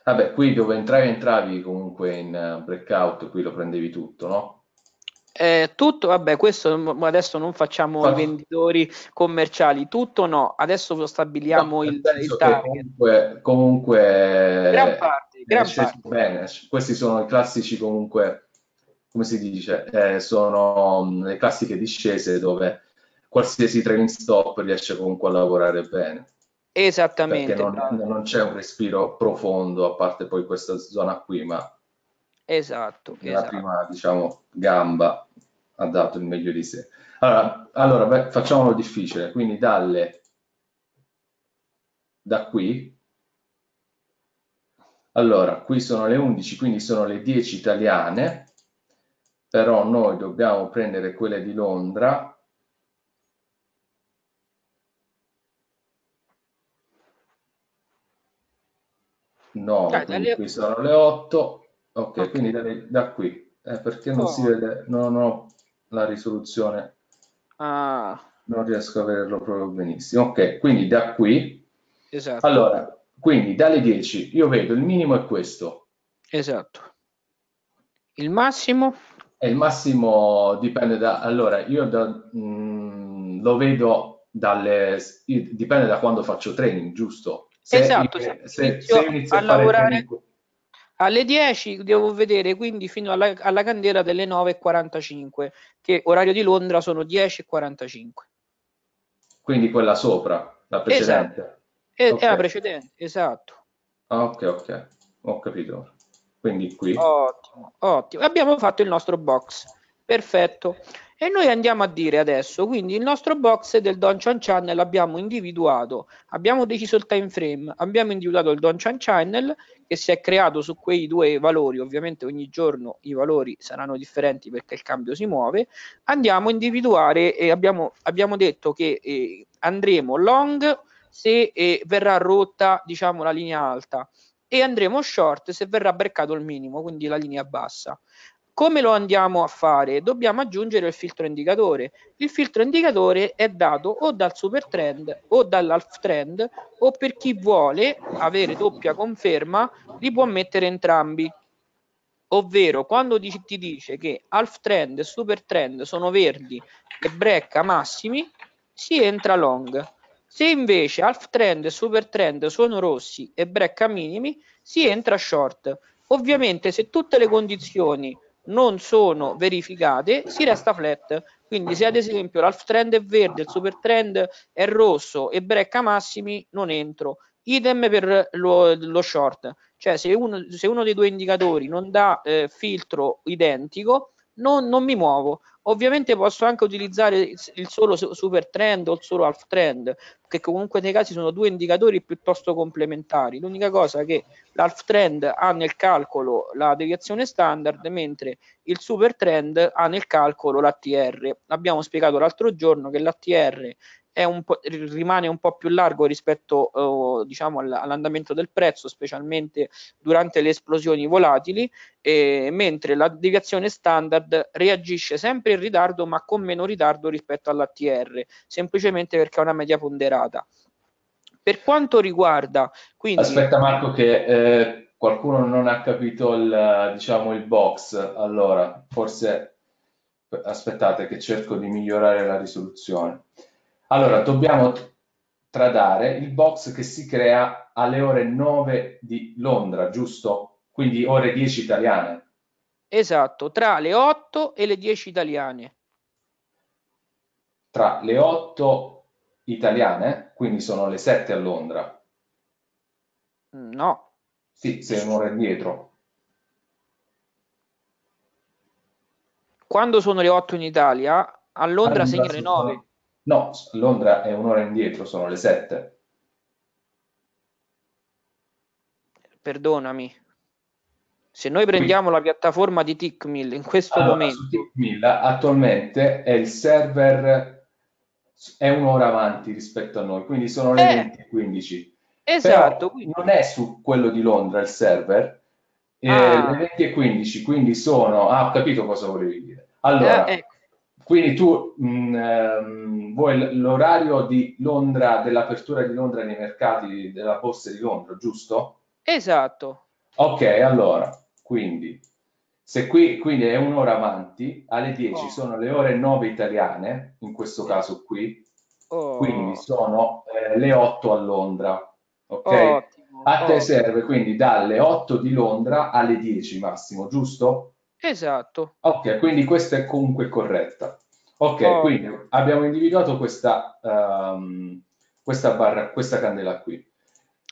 Vabbè, qui dove entravi entravi comunque in eh, breakout, qui lo prendevi tutto, no? Eh, tutto, vabbè, questo adesso non facciamo no. Ah. venditori commerciali, tutto no, adesso stabiliamo no, il, il target. Comunque, comunque gran parte, eh, gran eh, parte. Bene. Questi sono i classici comunque, come si dice, eh, sono mm, le classiche discese dove qualsiasi training stop riesce comunque a lavorare bene. Esattamente. Non, non c'è un respiro profondo, a parte poi questa zona qui, ma... Esatto, esatto. prima, diciamo, gamba ha dato il meglio di sé. Allora, allora beh, facciamolo difficile, quindi dalle da qui allora, qui sono le 11, quindi sono le 10 italiane, però noi dobbiamo prendere quelle di Londra. No, Dai, quindi qui sono le 8. Ok, okay. quindi da, da qui. Eh, perché non oh. si vede? No, no, la risoluzione. Ah. Non riesco a vederlo proprio benissimo. Ok, quindi da qui. Esatto. Allora, quindi dalle 10 io vedo il minimo è questo. Esatto. Il massimo? E il massimo dipende da... Allora, io da, mh, mm, lo vedo dalle... Dipende da quando faccio training, giusto? Se esatto. Inizio, esatto. se, se inizio a, a lavorare... Training, alle 10 devo vedere quindi fino alla, alla candela delle 9.45 che orario di Londra sono 10.45 quindi quella sopra la precedente esatto. è, eh, eh, okay. è la precedente esatto ok ok ho capito quindi qui ottimo ottimo abbiamo fatto il nostro box Perfetto. E noi andiamo a dire adesso, quindi il nostro box del Don Chan Channel l'abbiamo individuato, abbiamo deciso il time frame, abbiamo individuato il Don Chan Channel che si è creato su quei due valori, ovviamente ogni giorno i valori saranno differenti perché il cambio si muove, andiamo a individuare e abbiamo, abbiamo detto che eh, andremo long se eh, verrà rotta diciamo, la linea alta e andremo short se verrà breccato il minimo, quindi la linea bassa. Come lo andiamo a fare? Dobbiamo aggiungere il filtro indicatore. Il filtro indicatore è dato o dal super trend o dall'alf trend o per chi vuole avere doppia conferma li può mettere entrambi. Ovvero quando ti dice che alf trend e super trend sono verdi e brecca massimi, si entra long. Se invece alf trend e super trend sono rossi e brecca minimi, si entra short. Ovviamente se tutte le condizioni non sono verificate, si resta flat. Quindi se ad esempio l'alf trend è verde, il super trend è rosso e brecca massimi, non entro. Idem per lo, lo short, cioè se uno, se uno, dei due indicatori non dà eh, filtro identico, non, non mi muovo. Ovviamente posso anche utilizzare il solo super trend o il solo half trend, che comunque nei casi sono due indicatori piuttosto complementari. L'unica cosa è che l'half trend ha nel calcolo la deviazione standard, mentre il super trend ha nel calcolo l'ATR. Abbiamo spiegato l'altro giorno che l'ATR un rimane un po' più largo rispetto eh, diciamo all'andamento del prezzo, specialmente durante le esplosioni volatili, eh, mentre la deviazione standard reagisce sempre in ritardo ma con meno ritardo rispetto all'ATR, semplicemente perché è una media ponderata. Per quanto riguarda... Quindi... Aspetta Marco che eh, qualcuno non ha capito il, diciamo, il box, allora forse aspettate che cerco di migliorare la risoluzione. Allora, dobbiamo tradare il box che si crea alle ore 9 di Londra, giusto? Quindi ore 10 italiane. Esatto, tra le 8 e le 10 italiane. Tra le 8 italiane, quindi sono le 7 a Londra. No. Sì, sei un'ora indietro. Quando sono le 8 in Italia, a Londra, Londra le 9. No, Londra è un'ora indietro, sono le 7. Perdonami. Se noi prendiamo la piattaforma di Tickmill in questo allora, momento... Tickmill attualmente è il server, è un'ora avanti rispetto a noi, quindi sono le eh, 20.15. Esatto. Quindi... Non è su quello di Londra il server, eh, ah. le 20.15, quindi sono... Ah, ho capito cosa volevi dire. Allora, eh, eh. Quindi tu, mh, ehm, vuoi l'orario di Londra, dell'apertura di Londra nei mercati della borsa di Londra, giusto? Esatto. Ok, allora, quindi, se qui quindi è un'ora avanti, alle 10 oh. sono le ore 9 italiane, in questo caso qui, oh. quindi sono eh, le 8 a Londra, ok? Ottimo. A te oh. serve quindi dalle 8 di Londra alle 10 massimo, giusto? Esatto. Ok, quindi questa è comunque corretta. Ok, oh. quindi abbiamo individuato questa, um, questa barra, questa candela qui.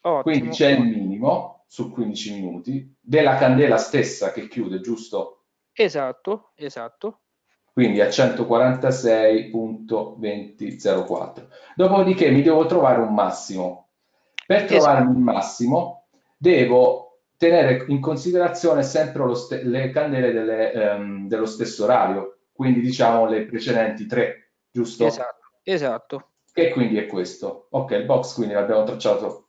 Ottimo. Quindi c'è il minimo su 15 minuti della candela stessa che chiude, giusto? Esatto, esatto. Quindi a 146.2004. Dopodiché mi devo trovare un massimo. Per esatto. trovarmi il esatto. massimo devo tenere in considerazione sempre ste- le candele delle, ehm, dello stesso orario, quindi diciamo le precedenti tre, giusto? Esatto, esatto. E quindi è questo. Ok, il box quindi l'abbiamo tracciato.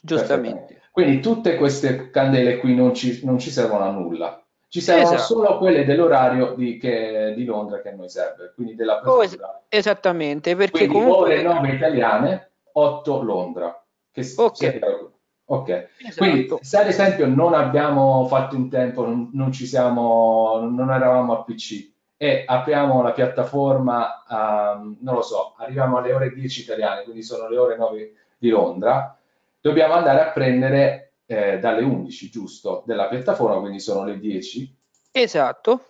Giustamente. Quindi tutte queste candele qui non ci, non ci servono a nulla. Ci servono esatto. solo quelle dell'orario di, di, Londra che a noi serve, quindi della oh, es- Esattamente, perché quindi comunque... ore 9 italiane, 8 Londra. Che okay. serve Ok, esatto. quindi se ad esempio non abbiamo fatto in tempo, non, non, ci siamo, non eravamo al PC e apriamo la piattaforma, um, non lo so, arriviamo alle ore 10 italiane, quindi sono le ore 9 di Londra, dobbiamo andare a prendere eh, dalle 11, giusto, della piattaforma, quindi sono le 10. Esatto.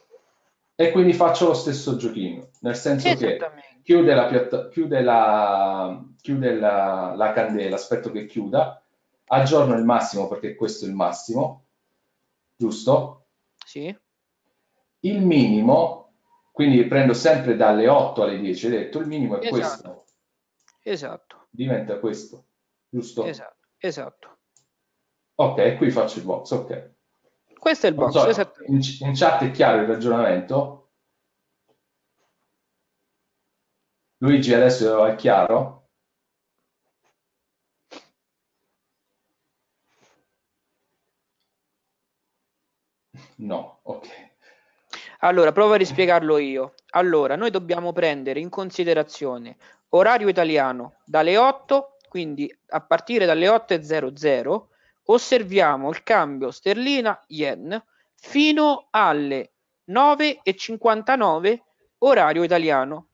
E quindi faccio lo stesso giochino, nel senso che chiude, la, chiude, la, chiude la, la candela, aspetto che chiuda, aggiorno il massimo perché questo è il massimo, giusto? Sì. Il minimo, quindi prendo sempre dalle 8 alle 10, hai detto, il minimo è esatto. questo. Esatto. Diventa questo, giusto? Esatto. esatto. Ok, qui faccio il box, ok. Questo è il box, so, esatto. In, in chat è chiaro il ragionamento? Luigi adesso è chiaro? No, ok. Allora, provo a rispiegarlo io. Allora, noi dobbiamo prendere in considerazione orario italiano dalle 8, quindi a partire dalle 8.00, osserviamo il cambio sterlina-yen fino alle 9.59 orario italiano.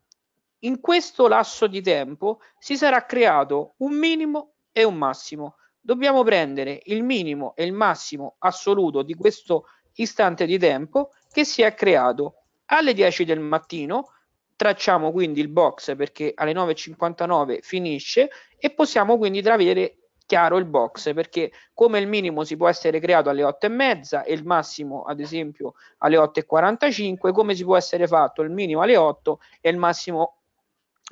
In questo lasso di tempo si sarà creato un minimo e un massimo. Dobbiamo prendere il minimo e il massimo assoluto di questo istante di tempo che si è creato. Alle 10 del mattino tracciamo quindi il box perché alle 9.59 finisce e possiamo quindi travere chiaro il box perché come il minimo si può essere creato alle 8 e mezza e il massimo ad esempio alle 8.45 come si può essere fatto il minimo alle 8 e il massimo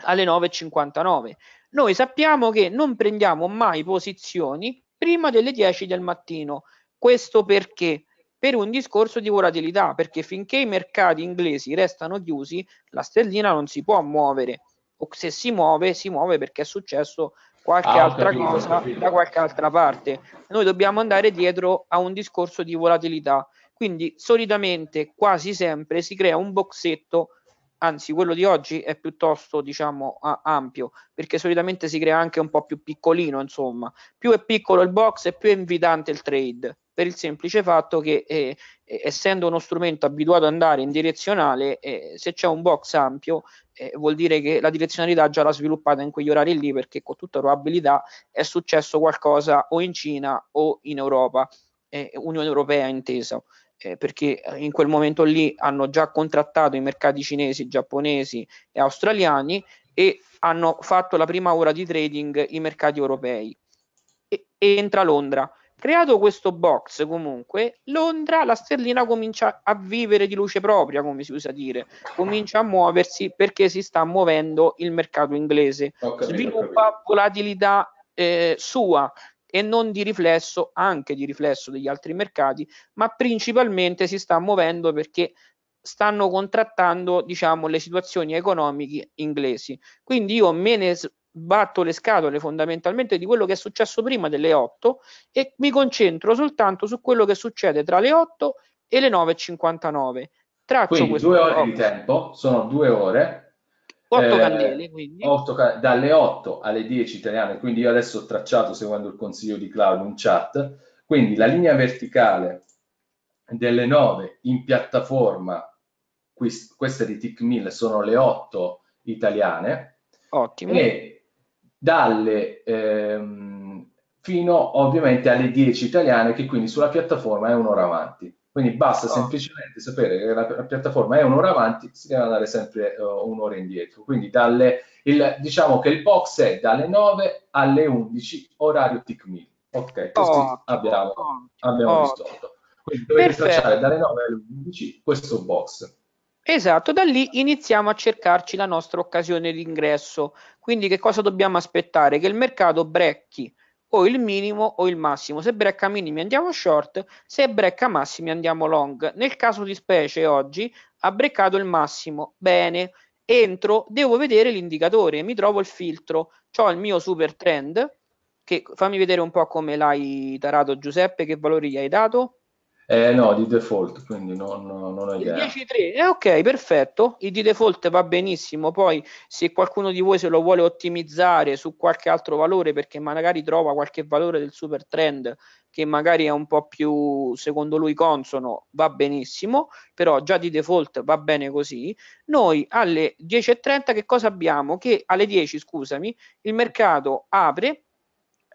alle 9.59 noi sappiamo che non prendiamo mai posizioni prima delle 10 del mattino questo perché per un discorso di volatilità, perché finché i mercati inglesi restano chiusi, la stellina non si può muovere, o se si muove, si muove perché è successo qualche ah, altra capito, cosa da qualche altra parte. Noi dobbiamo andare dietro a un discorso di volatilità. Quindi solitamente, quasi sempre, si crea un boxetto, anzi quello di oggi è piuttosto, diciamo, ampio, perché solitamente si crea anche un po' più piccolino, insomma. Più è piccolo il box e più è invitante il trade per il semplice fatto che eh, eh, essendo uno strumento abituato ad andare in direzionale, eh, se c'è un box ampio eh, vuol dire che la direzionalità già l'ha sviluppata in quegli orari lì perché con tutta probabilità è successo qualcosa o in Cina o in Europa, eh, Unione Europea intesa. Eh, perché in quel momento lì hanno già contrattato i mercati cinesi, giapponesi e australiani e hanno fatto la prima ora di trading i mercati europei. E entra Londra Creato questo box, comunque, Londra, la sterlina comincia a vivere di luce propria, come si usa dire, comincia a muoversi perché si sta muovendo il mercato inglese, capito, sviluppa volatilità eh, sua e non di riflesso, anche di riflesso degli altri mercati, ma principalmente si sta muovendo perché stanno contrattando diciamo, le situazioni economiche inglesi. Quindi io me ne batto le scatole fondamentalmente di quello che è successo prima delle 8 e mi concentro soltanto su quello che succede tra le 8 e le 9.59. Traccio quindi due ore 8. di tempo, sono due ore. 8 eh, candele, quindi. 8, dalle 8 alle 10 italiane, quindi io adesso ho tracciato, seguendo il consiglio di Claudio in chat, quindi la linea verticale delle 9 in piattaforma, queste di TIC 1000 sono le 8 italiane. Ottimo. E dalle, ehm, fino ovviamente alle 10 italiane che quindi sulla piattaforma è un'ora avanti. Quindi basta oh. semplicemente sapere che la, la, piattaforma è un'ora avanti, si deve andare sempre uh, un'ora indietro. Quindi dalle, il, diciamo che il box è dalle 9 alle 11, orario TIC 1000. Ok, così oh. abbiamo, abbiamo oh. risolto. Quindi dovete tracciare dalle 9 alle 11 questo box. Esatto, da lì iniziamo a cercarci la nostra occasione d'ingresso. Quindi che cosa dobbiamo aspettare? Che il mercato brecchi o il minimo o il massimo. Se brecca minimi andiamo short, se brecca massimi andiamo long. Nel caso di specie oggi ha breccato il massimo. Bene, entro, devo vedere l'indicatore, mi trovo il filtro, ho il mio super trend, che fammi vedere un po' come l'hai tarato Giuseppe, che valori gli hai dato? Eh, no, di default, quindi non, non ho idea. Il 10.3, eh, ok, perfetto, il di default va benissimo, poi se qualcuno di voi se lo vuole ottimizzare su qualche altro valore perché magari trova qualche valore del super trend che magari è un po' più, secondo lui, consono, va benissimo, però già di default va bene così. Noi alle 10.30 che cosa abbiamo? Che alle 10, scusami, il mercato apre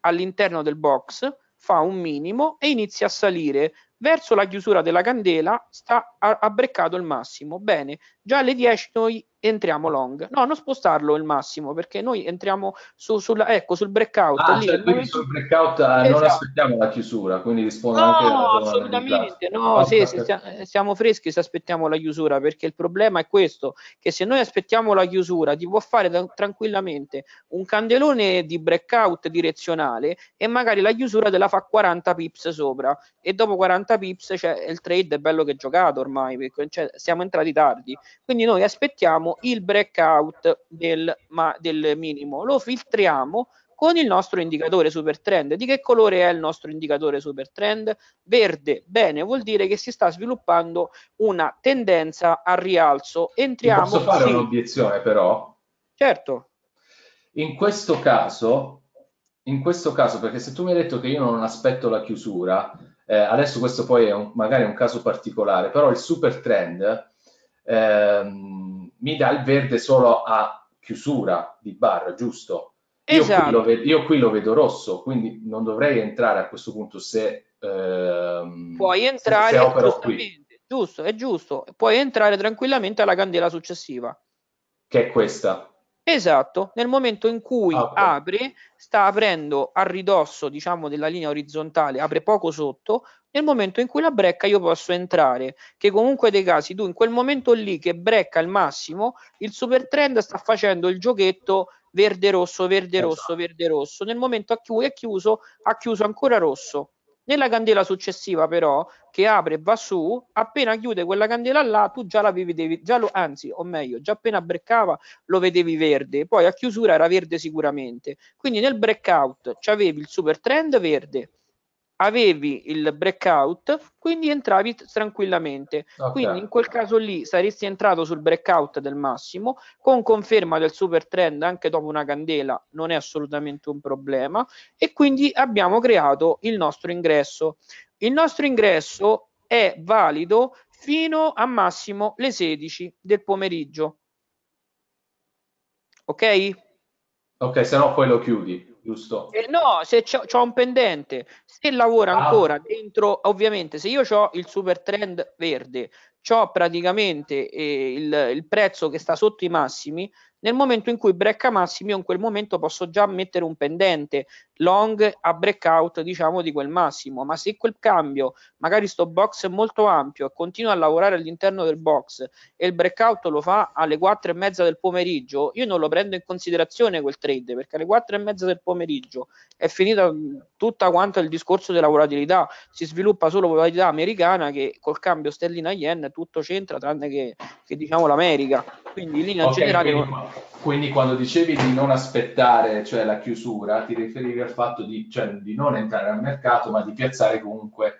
all'interno del box, fa un minimo e inizia a salire Verso la chiusura della candela sta abbreccato il massimo. Bene, già alle 10 noi entriamo long. No, non spostarlo il massimo perché noi entriamo su, sulla, ecco, sul breakout. Ah, lì, cioè, quindi sul breakout eh, esatto. non aspettiamo la chiusura, quindi rispondo no, anche alla domanda. Assolutamente, no, oh, sì, ah, siamo, freschi se aspettiamo la chiusura perché il problema è questo, che se noi aspettiamo la chiusura ti può fare tranquillamente un candelone di breakout direzionale e magari la chiusura te la fa 40 pips sopra e dopo 40 pips cioè, il trade è bello che è giocato ormai, perché, cioè, siamo entrati tardi. Quindi noi aspettiamo abbiamo il breakout del, ma, del minimo, lo filtriamo con il nostro indicatore super trend. Di che colore è il nostro indicatore super trend? Verde, bene, vuol dire che si sta sviluppando una tendenza al rialzo. Entriamo. Posso fare sì. un'obiezione, però? Certo. In questo caso, in questo caso, perché se tu mi hai detto che io non aspetto la chiusura, eh, adesso questo poi è un, magari un caso particolare, però il super trend ehm, mi dà il verde solo a chiusura di bar, giusto? Esatto. Io, qui esatto. vedo, io, qui lo vedo, rosso, quindi non dovrei entrare a questo punto se... Ehm, Puoi entrare, se, se qui. giusto, è giusto. Puoi entrare tranquillamente alla candela successiva. Che è questa. Esatto, nel momento in cui ah, Apre. sta aprendo a ridosso, diciamo, della linea orizzontale, apre poco sotto, nel momento in cui la brecca io posso entrare, che comunque dei casi tu in quel momento lì che brecca il massimo, il super trend sta facendo il giochetto verde rosso, verde esatto. rosso, verde rosso, nel momento a cui è chiuso ha chiuso ancora rosso. Nella candela successiva però, che apre e va su, appena chiude quella candela là, tu già la vedevi, già lo, anzi, o meglio, già appena breccava lo vedevi verde, poi a chiusura era verde sicuramente. Quindi nel breakout c'avevi il super trend verde, avevi il breakout, quindi entravi tranquillamente. Okay. Quindi in quel caso lì saresti entrato sul breakout del massimo, con conferma del super trend anche dopo una candela, non è assolutamente un problema e quindi abbiamo creato il nostro ingresso. Il nostro ingresso è valido fino a massimo le 16 del pomeriggio. Ok? Ok, se no poi lo chiudi giusto? Eh no, se ho un pendente, se lavora ah. ancora dentro, ovviamente, se io ho il super trend verde, ho praticamente eh, il, il, prezzo che sta sotto i massimi, nel momento in cui brecca massimi, io in quel momento posso già mettere un pendente long a breakout diciamo di quel massimo ma se quel cambio magari sto box è molto ampio e continua a lavorare all'interno del box e il breakout lo fa alle 4 e mezza del pomeriggio io non lo prendo in considerazione quel trade perché alle 4 e mezza del pomeriggio è finita mm, tutta quanto il discorso della volatilità si sviluppa solo volatilità americana che col cambio sterlina yen tutto c'entra tranne che, che diciamo l'America quindi in linea okay, generale quindi, quindi quando dicevi di non aspettare cioè la chiusura ti riferivi a il fatto di, cioè, di non entrare al mercato, ma di piazzare comunque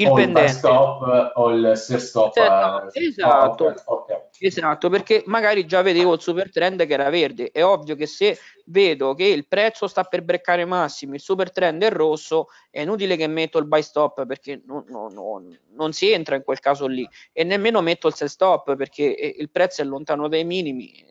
il o stop eh, o il ser stop. Eh, esatto, a... Ah, esatto. Okay, okay. esatto, perché magari già vedevo il super trend che era verde. È ovvio che se vedo che il prezzo sta per breccare massimi, il super trend è rosso, è inutile che metto il buy stop perché non, non, non, non si entra in quel caso lì e nemmeno metto il sell stop perché eh, il prezzo è lontano dai minimi,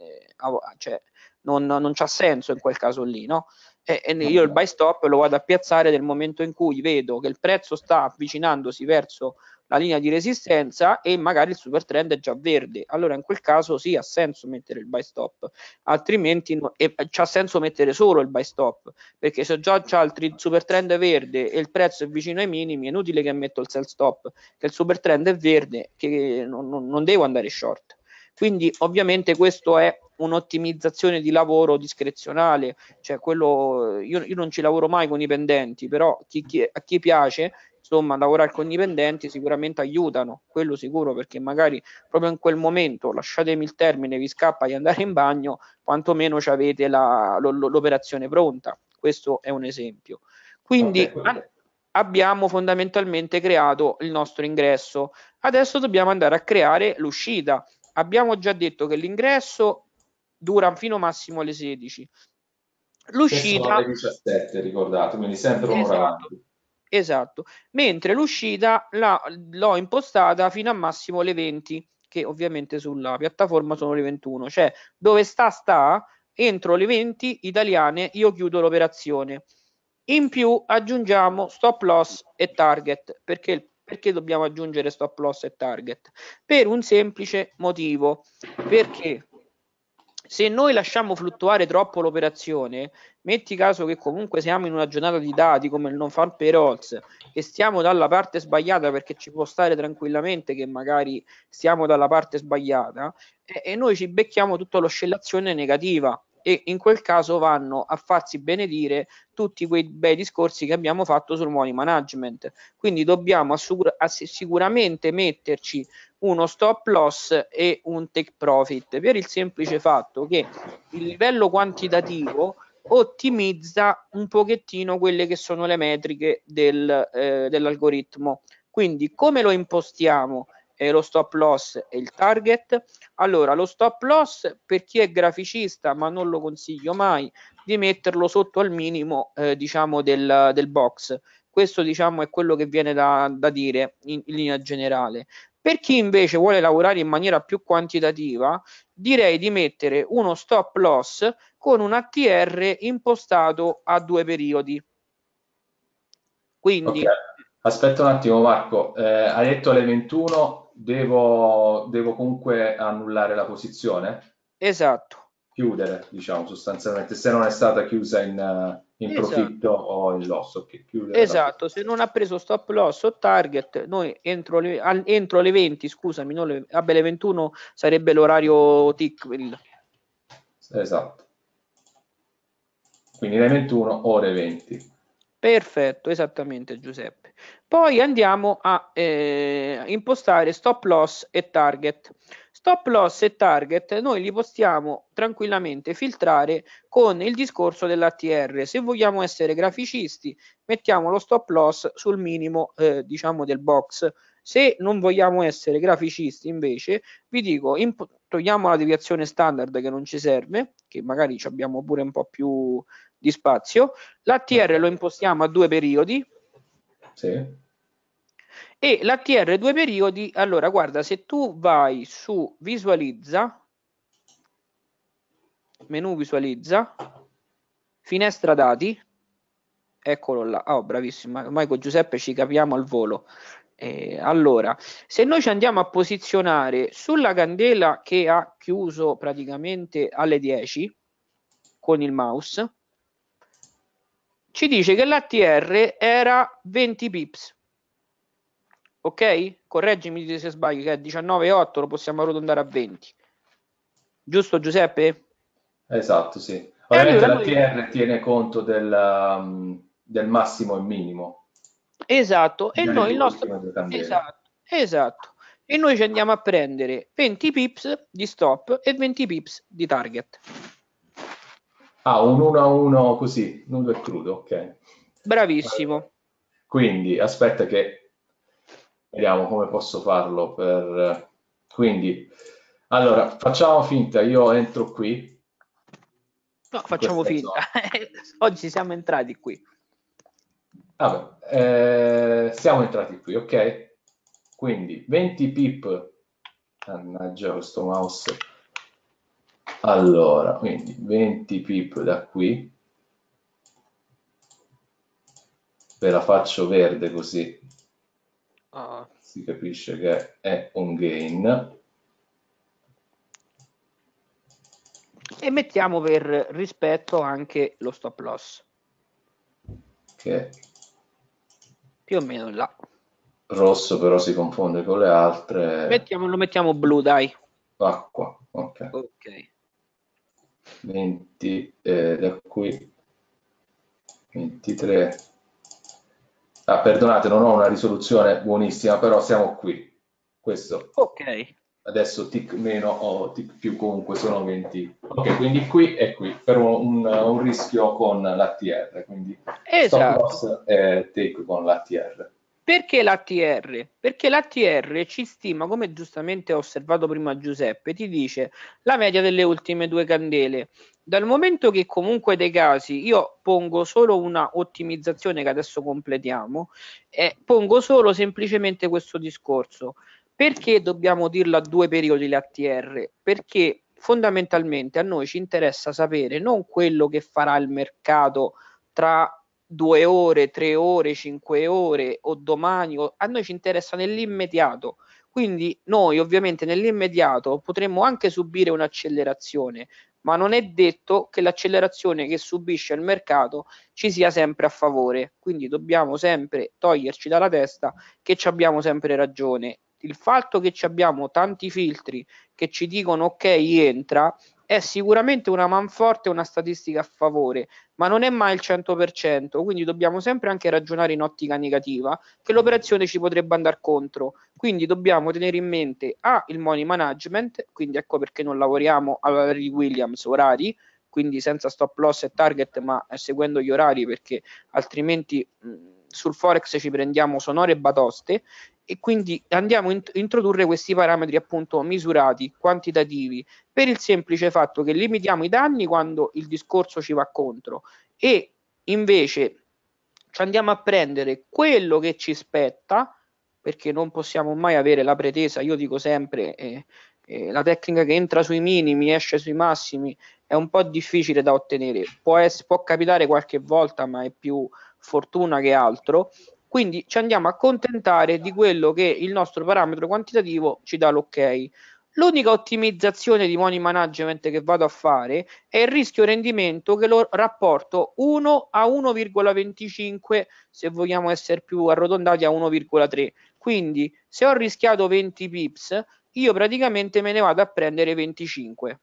cioè non, c'ha senso in quel caso lì, no? E, e io il buy stop lo vado a piazzare nel momento in cui vedo che il prezzo sta avvicinandosi verso la linea di resistenza e magari il super trend è già verde. Allora in quel caso sì, ha senso mettere il buy stop, altrimenti no, e, senso mettere solo il buy stop, perché se già c'è altri super trend verde e il prezzo è vicino ai minimi, è inutile che metto il sell stop, che il super trend è verde, che non, non devo andare short. Quindi ovviamente questo è un'ottimizzazione di lavoro discrezionale, cioè quello, io, io non ci lavoro mai con i dipendenti, però chi, chi, a chi piace insomma lavorare con i dipendenti sicuramente aiutano, quello sicuro perché magari proprio in quel momento, lasciatemi il termine, vi scappa di andare in bagno, quantomeno avete la, lo, lo, l'operazione pronta, questo è un esempio. Quindi okay. A, abbiamo fondamentalmente creato il nostro ingresso, adesso dobbiamo andare a creare l'uscita Abbiamo già detto che l'ingresso dura fino massimo alle 16. L'uscita... alle 17, ricordate, quindi sempre un'ora esatto. avanti. Esatto, mentre l'uscita la, l'ho impostata fino a massimo alle 20, che ovviamente sulla piattaforma sono le 21, cioè dove sta sta, entro le 20 italiane io chiudo l'operazione. In più aggiungiamo stop loss e target, perché perché dobbiamo aggiungere stop loss e target? Per un semplice motivo, perché se noi lasciamo fluttuare troppo l'operazione, metti caso che comunque siamo in una giornata di dati come il non farm payrolls e stiamo dalla parte sbagliata perché ci può stare tranquillamente che magari stiamo dalla parte sbagliata e noi ci becchiamo tutta l'oscillazione negativa e in quel caso vanno a farsi benedire tutti quei bei discorsi che abbiamo fatto sul money management. Quindi dobbiamo assicur- ass- sicuramente metterci uno stop loss e un take profit per il semplice fatto che il livello quantitativo ottimizza un pochettino quelle che sono le metriche del, eh, dell'algoritmo. Quindi come lo impostiamo? eh, lo stop loss e il target. Allora, lo stop loss per chi è graficista, ma non lo consiglio mai, di metterlo sotto al minimo eh, diciamo del, del, box. Questo diciamo è quello che viene da, da dire in, in linea generale. Per chi invece vuole lavorare in maniera più quantitativa, direi di mettere uno stop loss con un ATR impostato a due periodi. Quindi okay. aspetta un attimo, Marco. Eh, hai detto alle 21 devo, comunque annullare la posizione? Esatto. Chiudere, diciamo, sostanzialmente, se non è stata chiusa in, in esatto. profitto o in loss. Okay, esatto, se non ha preso stop loss o target, noi entro le, entro le 20, scusami, non le, vabbè, le 21 sarebbe l'orario tick. Esatto. Quindi le 21 ore 20. Perfetto, esattamente Giuseppe. Poi andiamo a eh, impostare stop loss e target. Stop loss e target noi li possiamo tranquillamente filtrare con il discorso dell'ATR. Se vogliamo essere graficisti, mettiamo lo stop loss sul minimo eh, diciamo del box. Se non vogliamo essere graficisti, invece, vi dico, togliamo la deviazione standard che non ci serve, che magari abbiamo pure un po' più di spazio. L'ATR lo impostiamo a due periodi, sì. E la TR due periodi, allora guarda, se tu vai su visualizza, menu visualizza, finestra dati, eccolo là, oh bravissimo, ormai con Giuseppe ci capiamo al volo. Eh, allora, se noi ci andiamo a posizionare sulla candela che ha chiuso praticamente alle 10 con il mouse, ci dice che l'ATR era 20 pips. Ok? Correggimi se sbaglio, che è 19,8, lo possiamo arrotondare a 20. Giusto Giuseppe? Esatto, sì. Ovviamente allora, l'ATR di... tiene conto del, um, del, massimo e minimo. Esatto, e noi il nostro... Esatto, esatto. E noi ci andiamo a prendere 20 pips di stop e 20 pips di target. Ah, un 1 a 1 così, nudo e crudo, ok. Bravissimo. Quindi, aspetta che vediamo come posso farlo per... Quindi, allora, facciamo finta, io entro qui. No, facciamo finta. Oggi siamo entrati qui. Vabbè, eh, siamo entrati qui, ok? Quindi, 20 pip. Mannaggia, questo mouse allora quindi 20 pip da qui ve la faccio verde così ah. si capisce che è un gain e mettiamo per rispetto anche lo stop loss che più o meno là rosso però si confonde con le altre mettiamo, lo mettiamo blu dai acqua ok, okay. 20 eh, da qui 23 ah perdonate non ho una risoluzione buonissima però siamo qui questo ok adesso tic meno o tic più comunque sono 20 ok quindi qui e qui per un, un rischio con l'ATR quindi esatto. stop loss e take con l'ATR perché l'ATR? Perché l'ATR ci stima, come giustamente ha osservato prima Giuseppe, ti dice la media delle ultime due candele. Dal momento che comunque dei casi io pongo solo una ottimizzazione che adesso completiamo, eh, pongo solo semplicemente questo discorso. Perché dobbiamo dirlo a due periodi l'ATR? Perché fondamentalmente a noi ci interessa sapere non quello che farà il mercato tra due ore, tre ore, cinque ore o domani, o... a noi ci interessa nell'immediato. Quindi noi ovviamente nell'immediato potremmo anche subire un'accelerazione, ma non è detto che l'accelerazione che subisce il mercato ci sia sempre a favore. Quindi dobbiamo sempre toglierci dalla testa che ci abbiamo sempre ragione. Il fatto che ci abbiamo tanti filtri che ci dicono ok entra è sicuramente una man forte, una statistica a favore, ma non è mai il 100%, quindi dobbiamo sempre anche ragionare in ottica negativa che l'operazione ci potrebbe andare contro. Quindi dobbiamo tenere in mente A il money management, quindi ecco perché non lavoriamo alla Larry Williams orari, quindi senza stop loss e target, ma seguendo gli orari perché altrimenti mh, sul forex ci prendiamo sonore e batoste e quindi andiamo a int- introdurre questi parametri appunto misurati, quantitativi, per il semplice fatto che limitiamo i danni quando il discorso ci va contro e invece ci andiamo a prendere quello che ci spetta, perché non possiamo mai avere la pretesa, io dico sempre, eh, eh, la tecnica che entra sui minimi, esce sui massimi, è un po' difficile da ottenere, può, es- può capitare qualche volta, ma è più fortuna che altro quindi ci andiamo a contentare di quello che il nostro parametro quantitativo ci dà l'ok. L'unica ottimizzazione di money management che vado a fare è il rischio rendimento che lo rapporto 1 a 1,25 se vogliamo essere più arrotondati a 1,3. Quindi se ho rischiato 20 pips, io praticamente me ne vado a prendere 25.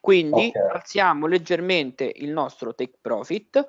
Quindi okay. alziamo leggermente il nostro take profit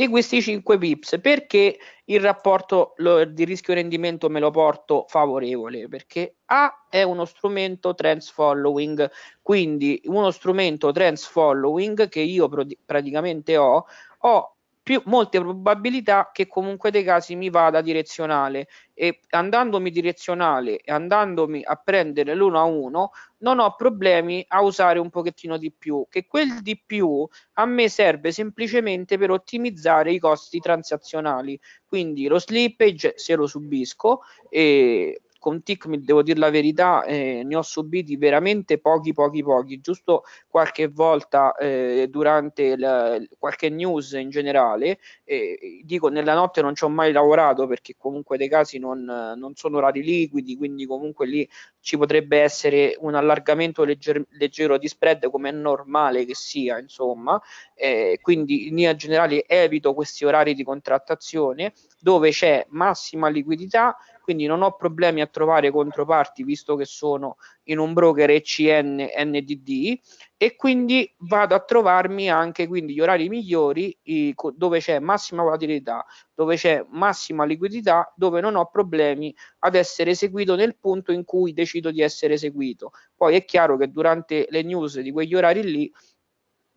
di questi 5 pips perché il rapporto di rischio rendimento me lo porto favorevole perché A è uno strumento trends following quindi uno strumento trends following che io praticamente ho ho più molte probabilità che comunque dei casi mi vada direzionale e andandomi direzionale e andandomi a prendere l'uno a uno non ho problemi a usare un pochettino di più che quel di più a me serve semplicemente per ottimizzare i costi transazionali quindi lo slippage se lo subisco e con TIC, devo dire la verità, eh, ne ho subiti veramente pochi, pochi, pochi, giusto qualche volta eh, durante la, qualche news in generale, eh, dico nella notte non ci ho mai lavorato perché comunque dei casi non, non sono orari liquidi, quindi comunque lì ci potrebbe essere un allargamento legger, leggero di spread come è normale che sia, insomma, eh, quindi in linea generale evito questi orari di contrattazione dove c'è massima liquidità quindi non ho problemi a trovare controparti visto che sono in un broker ECN NDD e quindi vado a trovarmi anche quindi, gli orari migliori i, dove c'è massima volatilità, dove c'è massima liquidità, dove non ho problemi ad essere eseguito nel punto in cui decido di essere eseguito. Poi è chiaro che durante le news di quegli orari lì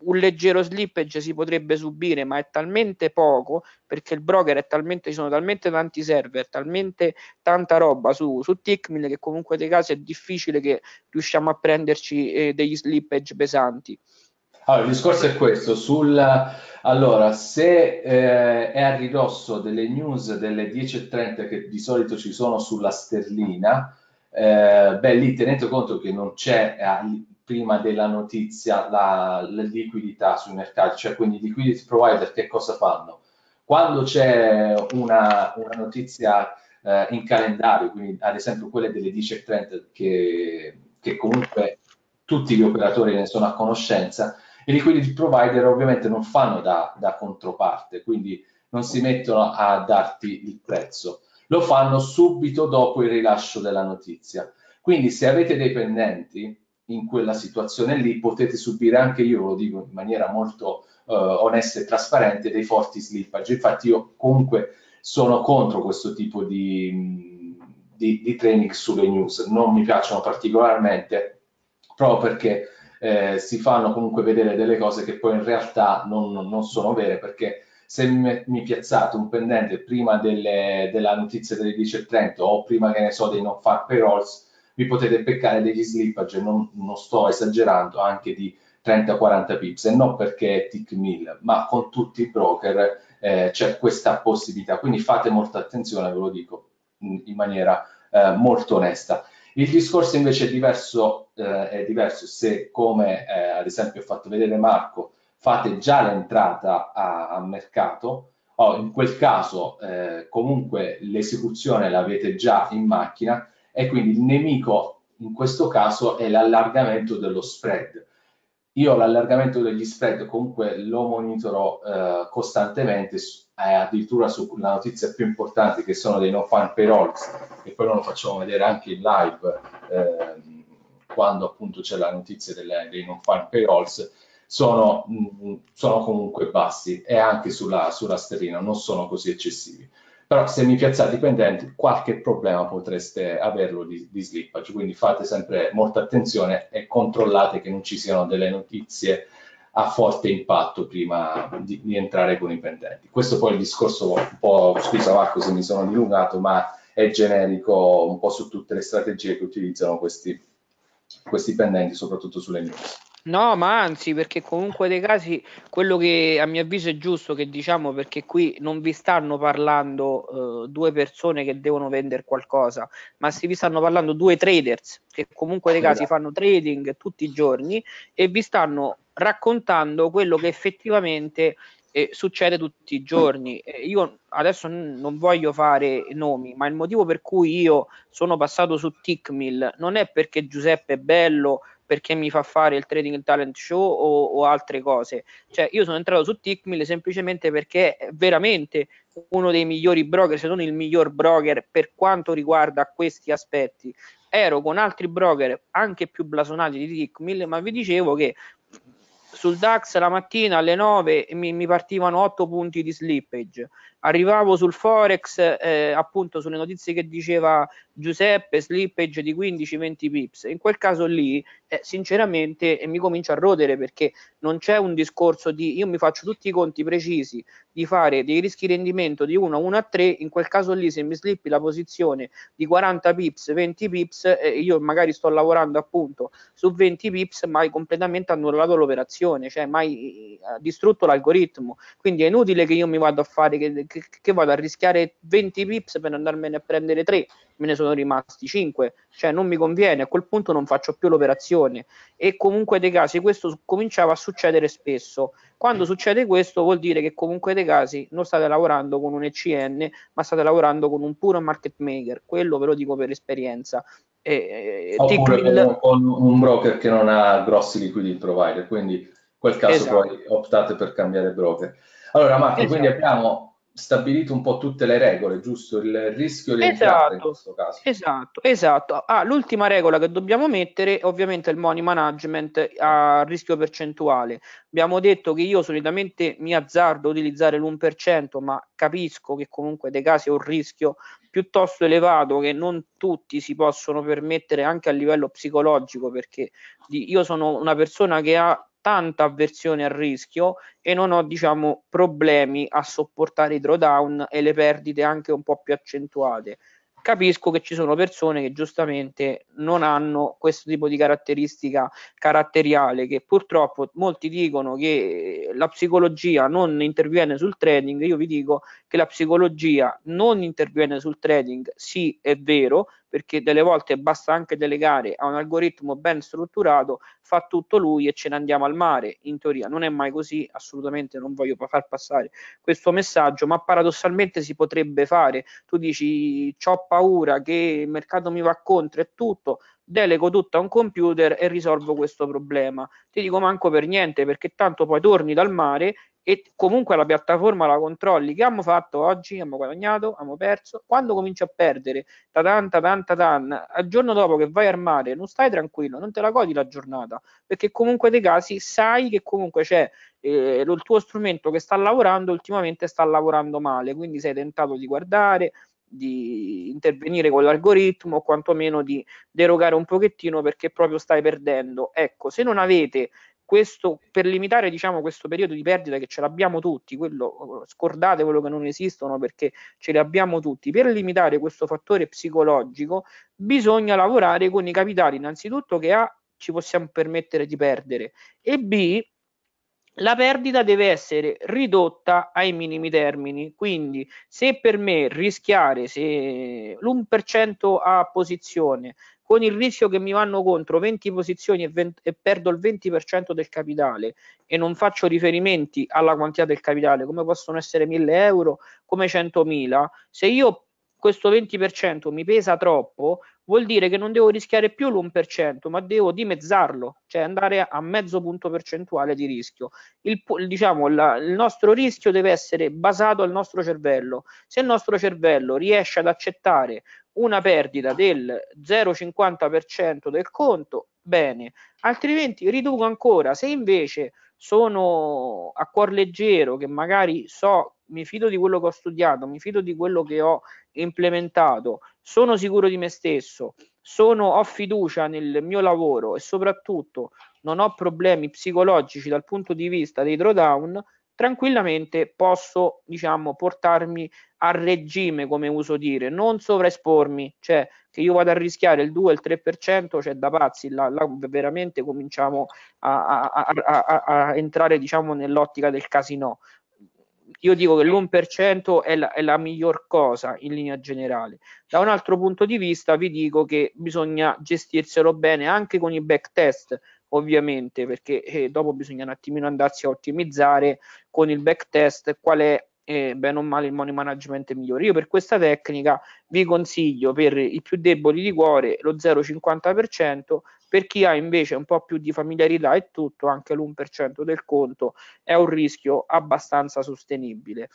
un leggero slippage si potrebbe subire, ma è talmente poco perché il broker è talmente, ci sono talmente tanti server, talmente tanta roba su, su Tickmill che comunque dei casi è difficile che riusciamo a prenderci eh, degli slippage pesanti. Allora, il discorso è questo, sul, allora, se eh, è a ridosso delle news delle 10.30 che di solito ci sono sulla sterlina, eh, beh lì tenete conto che non c'è eh, prima della notizia la, la liquidità sui mercati, cioè quindi i liquidity provider che cosa fanno? Quando c'è una, una notizia eh, in calendario, quindi ad esempio quelle delle 10.30 che, che comunque tutti gli operatori ne sono a conoscenza, i liquidity provider ovviamente non fanno da, da controparte, quindi non si mettono a darti il prezzo, lo fanno subito dopo il rilascio della notizia. Quindi se avete dei pendenti, in quella situazione lì potete subire anche io lo dico in maniera molto eh, onesta e trasparente dei forti slippage infatti io comunque sono contro questo tipo di, di, di training sulle news non mi piacciono particolarmente proprio perché eh, si fanno comunque vedere delle cose che poi in realtà non, non sono vere perché se mi, mi piazzate un pendente prima delle, della notizia delle 10.30 o prima che ne so dei non far payrolls vi potete beccare degli slippage, non, non sto esagerando, anche di 30-40 pips e non perché è tick 1000, ma con tutti i broker eh, c'è questa possibilità. Quindi fate molta attenzione, ve lo dico in maniera eh, molto onesta. Il discorso invece è diverso, eh, è diverso se, come eh, ad esempio ho fatto vedere Marco, fate già l'entrata a, a mercato. Oh, in quel caso eh, comunque l'esecuzione l'avete già in macchina e quindi il nemico in questo caso è l'allargamento dello spread. Io l'allargamento degli spread comunque lo monitoro eh, costantemente, eh, addirittura sulla notizia più importante che sono dei no fan payrolls, e poi lo facciamo vedere anche in live eh, quando appunto c'è la notizia delle, dei non fan payrolls, sono, mh, mm, mm, sono comunque bassi e anche sulla, sulla sterlina non sono così eccessivi però se mi piazzate i pendenti qualche problema potreste averlo di, di slippage, quindi fate sempre molta attenzione e controllate che non ci siano delle notizie a forte impatto prima di, di entrare con i pendenti. Questo poi è il discorso un po', scusa Marco se mi sono dilungato, ma è generico un po' su tutte le strategie che utilizzano questi, questi pendenti, soprattutto sulle news. No, ma anzi, perché comunque dei casi, quello che a mio avviso è giusto che diciamo, perché qui non vi stanno parlando eh, due persone che devono vendere qualcosa, ma si vi stanno parlando due traders che comunque dei casi esatto. fanno trading tutti i giorni e vi stanno raccontando quello che effettivamente eh, succede tutti i giorni. Eh, io adesso n- non voglio fare nomi, ma il motivo per cui io sono passato su Tickmill non è perché Giuseppe è bello perché mi fa fare il trading talent show o, o altre cose. Cioè, io sono entrato su Tickmill semplicemente perché è veramente uno dei migliori broker, se non il miglior broker per quanto riguarda questi aspetti. Ero con altri broker anche più blasonati di Tickmill, ma vi dicevo che sul DAX la mattina alle 9 mi, mi partivano 8 punti di slippage arrivavo sul Forex, eh, appunto sulle notizie che diceva Giuseppe, slippage di 15-20 pips. In quel caso lì, eh, sinceramente, eh, mi comincia a rodere perché non c'è un discorso di io mi faccio tutti i conti precisi di fare dei rischi rendimento di 1 a 1 a 3. In quel caso lì, se mi slippi la posizione di 40 pips, 20 pips, eh, io magari sto lavorando appunto su 20 pips, ma hai completamente annullato l'operazione, cioè mai eh, distrutto l'algoritmo. Quindi è inutile che io mi vado a fare che, che, che, vado a rischiare 20 pips per andarmene a prendere 3, me ne sono rimasti 5, cioè non mi conviene, a quel punto non faccio più l'operazione e comunque dei casi questo cominciava a succedere spesso. Quando succede questo vuol dire che comunque dei casi non state lavorando con un ECN, ma state lavorando con un puro market maker, quello ve lo dico per esperienza. E, Oppure il... con un broker che non ha grossi liquidity provider, quindi in quel caso esatto. poi optate per cambiare broker. Allora Marco, esatto. quindi abbiamo stabilito un po' tutte le regole, giusto? Il rischio di esatto, in questo caso. Esatto, esatto. Ah, l'ultima regola che dobbiamo mettere ovviamente è il money management a rischio percentuale. Abbiamo detto che io solitamente mi azzardo a utilizzare l'1%, ma capisco che comunque dei casi è un rischio piuttosto elevato che non tutti si possono permettere anche a livello psicologico perché io sono una persona che ha tanta avversione al rischio e non ho diciamo problemi a sopportare i drawdown e le perdite anche un po' più accentuate capisco che ci sono persone che giustamente non hanno questo tipo di caratteristica caratteriale che purtroppo molti dicono che la psicologia non interviene sul trading io vi dico che la psicologia non interviene sul trading, sì è vero, perché delle volte basta anche delegare a un algoritmo ben strutturato, fa tutto lui e ce ne andiamo al mare, in teoria non è mai così, assolutamente non voglio far passare questo messaggio, ma paradossalmente si potrebbe fare, tu dici ho paura che il mercato mi va contro e tutto, delego tutto a un computer e risolvo questo problema. Ti dico manco per niente perché tanto poi torni dal mare e comunque la piattaforma la controlli. Che abbiamo fatto oggi? Abbiamo guadagnato, abbiamo perso. Quando cominci a perdere, tatan, tatan, tatan, al giorno dopo che vai al mare, non stai tranquillo, non te la godi la giornata, perché comunque dei casi sai che comunque c'è eh, il tuo strumento che sta lavorando, ultimamente sta lavorando male, quindi sei tentato di guardare, di intervenire con l'algoritmo o quantomeno di derogare un pochettino perché proprio stai perdendo. Ecco, se non avete questo, per limitare diciamo, questo periodo di perdita che ce l'abbiamo tutti, quello, scordate quello che non esistono perché ce li abbiamo tutti, per limitare questo fattore psicologico bisogna lavorare con i capitali innanzitutto che A ci possiamo permettere di perdere e B la perdita deve essere ridotta ai minimi termini, quindi se per me rischiare se l'1% a posizione con il rischio che mi vanno contro 20 posizioni e, 20, e perdo il 20% del capitale e non faccio riferimenti alla quantità del capitale, come possono essere 1000 euro, come 100.000, se io questo 20% mi pesa troppo, vuol dire che non devo rischiare più l'1%, ma devo dimezzarlo, cioè andare a mezzo punto percentuale di rischio. Il, diciamo, la, il nostro rischio deve essere basato al nostro cervello. Se il nostro cervello riesce ad accettare una perdita del 0,50% del conto, bene, altrimenti riduco ancora. Se invece sono a cuor leggero, che magari so mi fido di quello che ho studiato, mi fido di quello che ho implementato, sono sicuro di me stesso, sono, ho fiducia nel mio lavoro e soprattutto non ho problemi psicologici dal punto di vista dei drawdown, tranquillamente posso, diciamo, portarmi a regime, come uso dire, non sovraespormi, cioè che io vado a rischiare il 2 il 3%, cioè da pazzi, là, là veramente cominciamo a, a, a, a entrare, diciamo, nell'ottica del casino io dico che l'1% è la, è la miglior cosa in linea generale. Da un altro punto di vista vi dico che bisogna gestirselo bene anche con i backtest, ovviamente, perché eh, dopo bisogna un attimino andarsi a ottimizzare con il backtest qual è eh, bene o male il money management migliore. Io per questa tecnica vi consiglio per i più deboli di cuore lo 0,50%, per chi ha invece un po' più di familiarità e tutto, anche l'1% del conto è un rischio abbastanza sostenibile.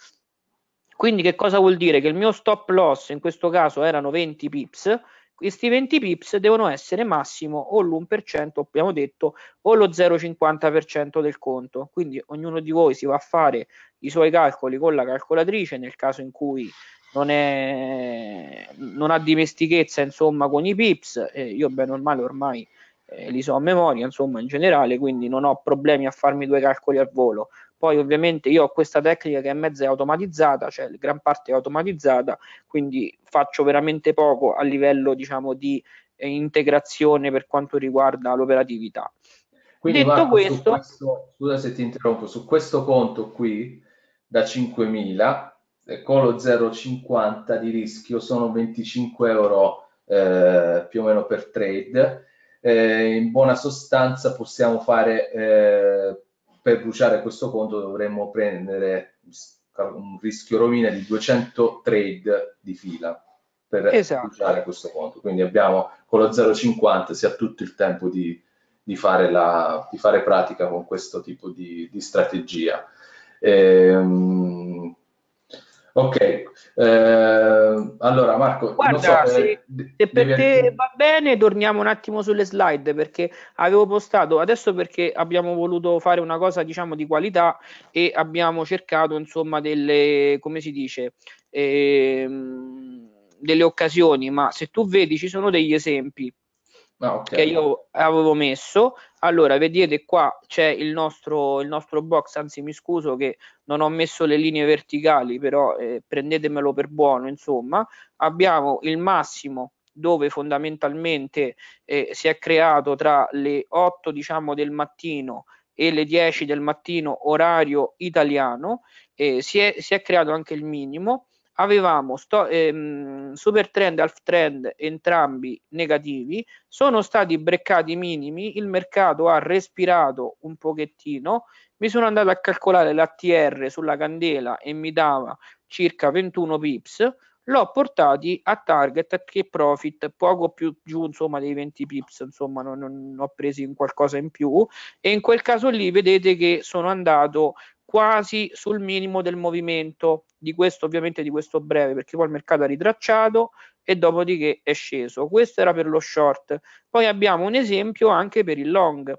Quindi che cosa vuol dire? Che il mio stop loss in questo caso erano 20 pips, questi 20 pips devono essere massimo o l'1%, abbiamo detto, o lo 0,50% del conto. Quindi ognuno di voi si va a fare i suoi calcoli con la calcolatrice nel caso in cui non, è, non ha dimestichezza insomma, con i pips. Eh, io bene o male ormai eh, li so a memoria, insomma, in generale, quindi non ho problemi a farmi due calcoli al volo. Poi ovviamente io ho questa tecnica che è mezza automatizzata, cioè gran parte è automatizzata, quindi faccio veramente poco a livello diciamo di eh, integrazione per quanto riguarda l'operatività. Quindi Detto Marco, questo, questo, scusa se ti interrompo, su questo conto qui da 5.000 eh, con lo 0,50 di rischio sono 25 euro eh, più o meno per trade eh, in buona sostanza possiamo fare eh, per bruciare questo conto dovremmo prendere un rischio rovina di 200 trade di fila per esatto. bruciare questo conto quindi abbiamo con lo 0,50 si ha tutto il tempo di, di, fare, la, di fare pratica con questo tipo di, di strategia ehm, Ok, eh, allora Marco, Guarda, so, se, eh, se per te va bene, torniamo un attimo sulle slide perché avevo postato adesso perché abbiamo voluto fare una cosa diciamo di qualità e abbiamo cercato insomma delle, come si dice, eh, delle occasioni, ma se tu vedi ci sono degli esempi Ah, okay. che io avevo messo. Allora, vedete qua c'è il nostro, il nostro box, anzi mi scuso che non ho messo le linee verticali, però eh, prendetemelo per buono, insomma. Abbiamo il massimo dove fondamentalmente eh, si è creato tra le 8 diciamo, del mattino e le 10 del mattino orario italiano, eh, si, è, si è creato anche il minimo avevamo sto, ehm, super trend e half trend entrambi negativi, sono stati breccati minimi, il mercato ha respirato un pochettino, mi sono andato a calcolare l'ATR sulla candela e mi dava circa 21 pips, l'ho portati a target che profit poco più giù insomma dei 20 pips insomma non, non ho preso in qualcosa in più e in quel caso lì vedete che sono andato quasi sul minimo del movimento di questo ovviamente di questo breve perché poi il mercato ha ritracciato e dopodiché è sceso questo era per lo short poi abbiamo un esempio anche per il long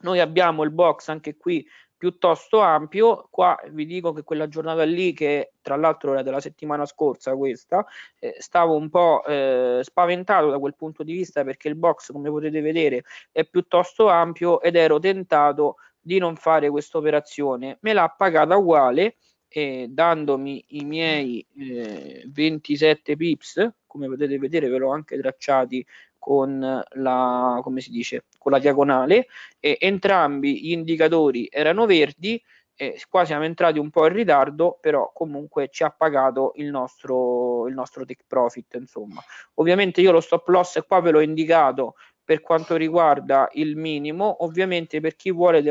noi abbiamo il box anche qui piuttosto ampio. Qua vi dico che quella giornata lì, che tra l'altro era della settimana scorsa, questa, eh, stavo un po' eh, spaventato da quel punto di vista perché il box, come potete vedere, è piuttosto ampio ed ero tentato di non fare questa operazione, me l'ha pagata uguale eh, dandomi i miei eh, 27 pips, come potete vedere ve l'ho anche tracciati con la, come si dice, con la diagonale, e entrambi gli indicatori erano verdi, e qua siamo entrati un po' in ritardo, però comunque ci ha pagato il nostro, il nostro take profit, insomma. Ovviamente io lo stop loss qua ve l'ho indicato per quanto riguarda il minimo, ovviamente per chi vuole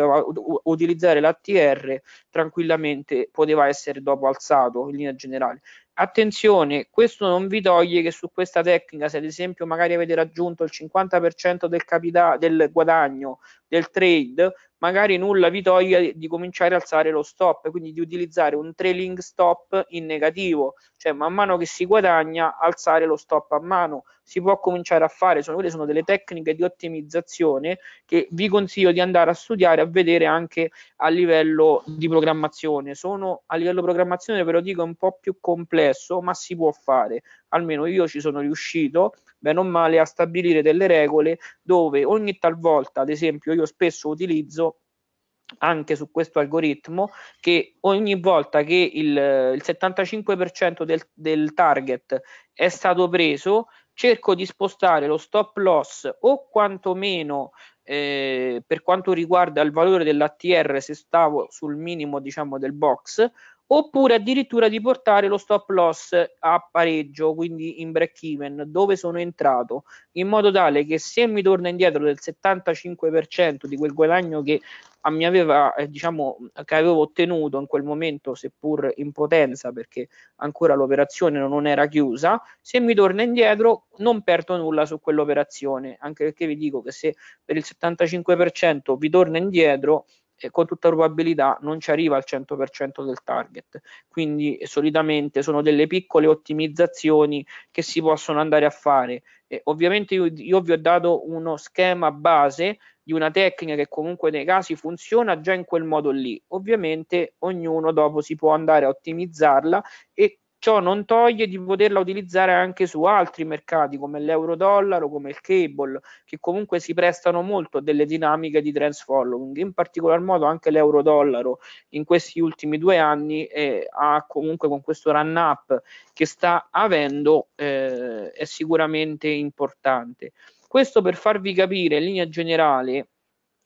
utilizzare l'ATR tranquillamente poteva essere dopo alzato in linea generale. Attenzione, questo non vi toglie che su questa tecnica, se ad esempio magari avete raggiunto il 50% del, capita- del guadagno del trade, magari nulla vi toglie di cominciare a alzare lo stop, quindi di utilizzare un trailing stop in negativo, cioè man mano che si guadagna alzare lo stop a mano, si può cominciare a fare, sono, quelle sono delle tecniche di ottimizzazione che vi consiglio di andare a studiare, a vedere anche a livello di programmazione, sono a livello programmazione ve lo dico un po' più complesso, ma si può fare, almeno io ci sono riuscito bene o male a stabilire delle regole dove ogni talvolta, ad esempio, io spesso utilizzo anche su questo algoritmo che ogni volta che il, il 75% del, del target è stato preso, cerco di spostare lo stop loss o quantomeno eh, per quanto riguarda il valore dell'ATR se stavo sul minimo diciamo del box oppure addirittura di portare lo stop loss a pareggio, quindi in break even, dove sono entrato, in modo tale che se mi torna indietro del 75% di quel guadagno che mi aveva, eh, diciamo, che avevo ottenuto in quel momento, seppur in potenza, perché ancora l'operazione non era chiusa, se mi torna indietro non perdo nulla su quell'operazione, anche perché vi dico che se per il 75% vi torna indietro, con tutta probabilità non ci arriva al 100% del target. Quindi solitamente sono delle piccole ottimizzazioni che si possono andare a fare. E ovviamente io, io vi ho dato uno schema base di una tecnica che comunque nei casi funziona già in quel modo lì. Ovviamente ognuno dopo si può andare a ottimizzarla e Ciò non toglie di poterla utilizzare anche su altri mercati come l'euro-dollaro, come il cable, che comunque si prestano molto a delle dinamiche di trends following. In particolar modo anche l'euro-dollaro in questi ultimi due anni eh, ha comunque con questo run-up che sta avendo eh, è sicuramente importante. Questo per farvi capire in linea generale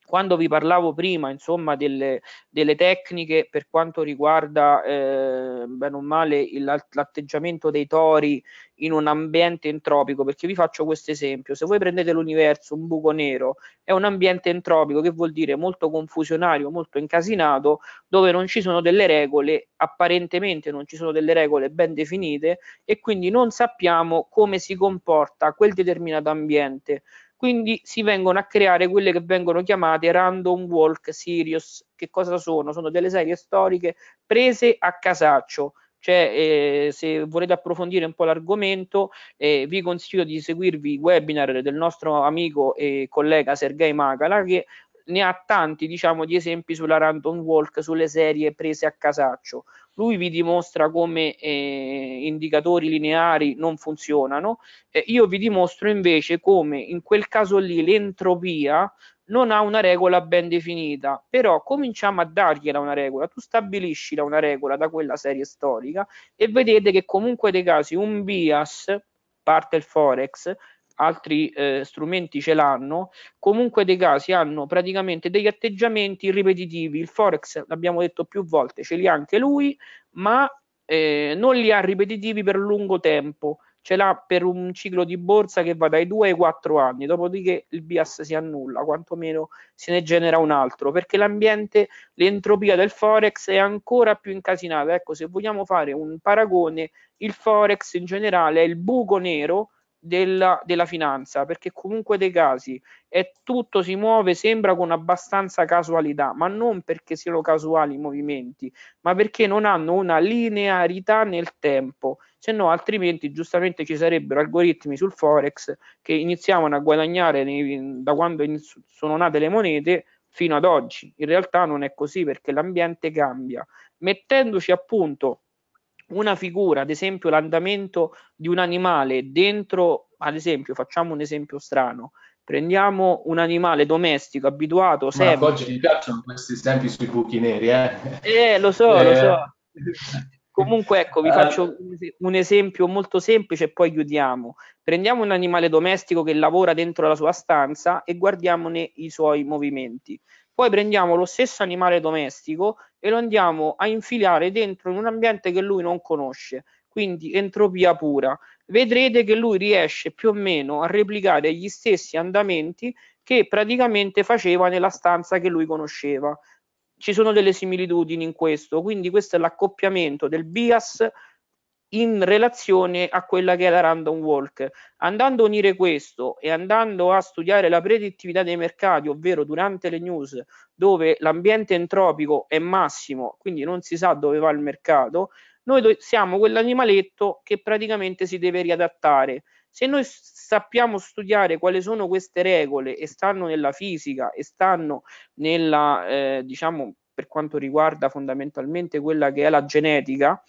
quando vi parlavo prima insomma, delle, delle, tecniche per quanto riguarda eh, bene o male l'atteggiamento dei tori in un ambiente entropico perché vi faccio questo esempio se voi prendete l'universo un buco nero è un ambiente entropico che vuol dire molto confusionario molto incasinato dove non ci sono delle regole apparentemente non ci sono delle regole ben definite e quindi non sappiamo come si comporta quel determinato ambiente quindi si vengono a creare quelle che vengono chiamate random walk series. Che cosa sono? Sono delle serie storiche prese a casaccio. Cioè, eh, se volete approfondire un po' l'argomento, eh, vi consiglio di seguirvi i webinar del nostro amico e collega Sergei Magala, che ne ha tanti, diciamo, di esempi sulla random walk, sulle serie prese a casaccio lui vi dimostra come eh, indicatori lineari non funzionano, eh, io vi dimostro invece come in quel caso lì l'entropia non ha una regola ben definita, però cominciamo a dargliela una regola, tu stabiliscila una regola da quella serie storica e vedete che comunque dei casi un bias, parte il forex, altri eh, strumenti ce l'hanno, comunque dei casi hanno praticamente degli atteggiamenti ripetitivi. Il Forex, l'abbiamo detto più volte, ce li ha anche lui, ma eh, non li ha ripetitivi per lungo tempo. Ce l'ha per un ciclo di borsa che va dai 2 ai 4 anni, dopodiché il bias si annulla, quantomeno se ne genera un altro, perché l'ambiente, l'entropia del Forex è ancora più incasinata. Ecco, se vogliamo fare un paragone, il Forex in generale è il buco nero della, della finanza, perché comunque dei casi è tutto si muove, sembra con abbastanza casualità, ma non perché siano casuali i movimenti, ma perché non hanno una linearità nel tempo, se no altrimenti giustamente ci sarebbero algoritmi sul Forex che iniziavano a guadagnare nei, da quando inizio, sono nate le monete fino ad oggi. In realtà non è così perché l'ambiente cambia. Mettendoci appunto una figura, ad esempio l'andamento di un animale dentro, ad esempio, facciamo un esempio strano, prendiamo un animale domestico abituato sempre... Ma oggi gli piacciono questi esempi sui buchi neri, eh? Eh, lo so, eh. lo so. Eh. Comunque, ecco, vi eh. faccio un esempio molto semplice e poi chiudiamo. Prendiamo un animale domestico che lavora dentro la sua stanza e guardiamone i suoi movimenti. Poi prendiamo lo stesso animale domestico e lo andiamo a infilare dentro in un ambiente che lui non conosce, quindi entropia pura. Vedrete che lui riesce più o meno a replicare gli stessi andamenti che praticamente faceva nella stanza che lui conosceva. Ci sono delle similitudini in questo, quindi questo è l'accoppiamento del bias in relazione a quella che è la random walk. Andando a unire questo e andando a studiare la predittività dei mercati, ovvero durante le news dove l'ambiente entropico è massimo, quindi non si sa dove va il mercato, noi siamo quell'animaletto che praticamente si deve riadattare. Se noi sappiamo studiare quali sono queste regole e stanno nella fisica e stanno nella, eh, diciamo, per quanto riguarda fondamentalmente quella che è la genetica,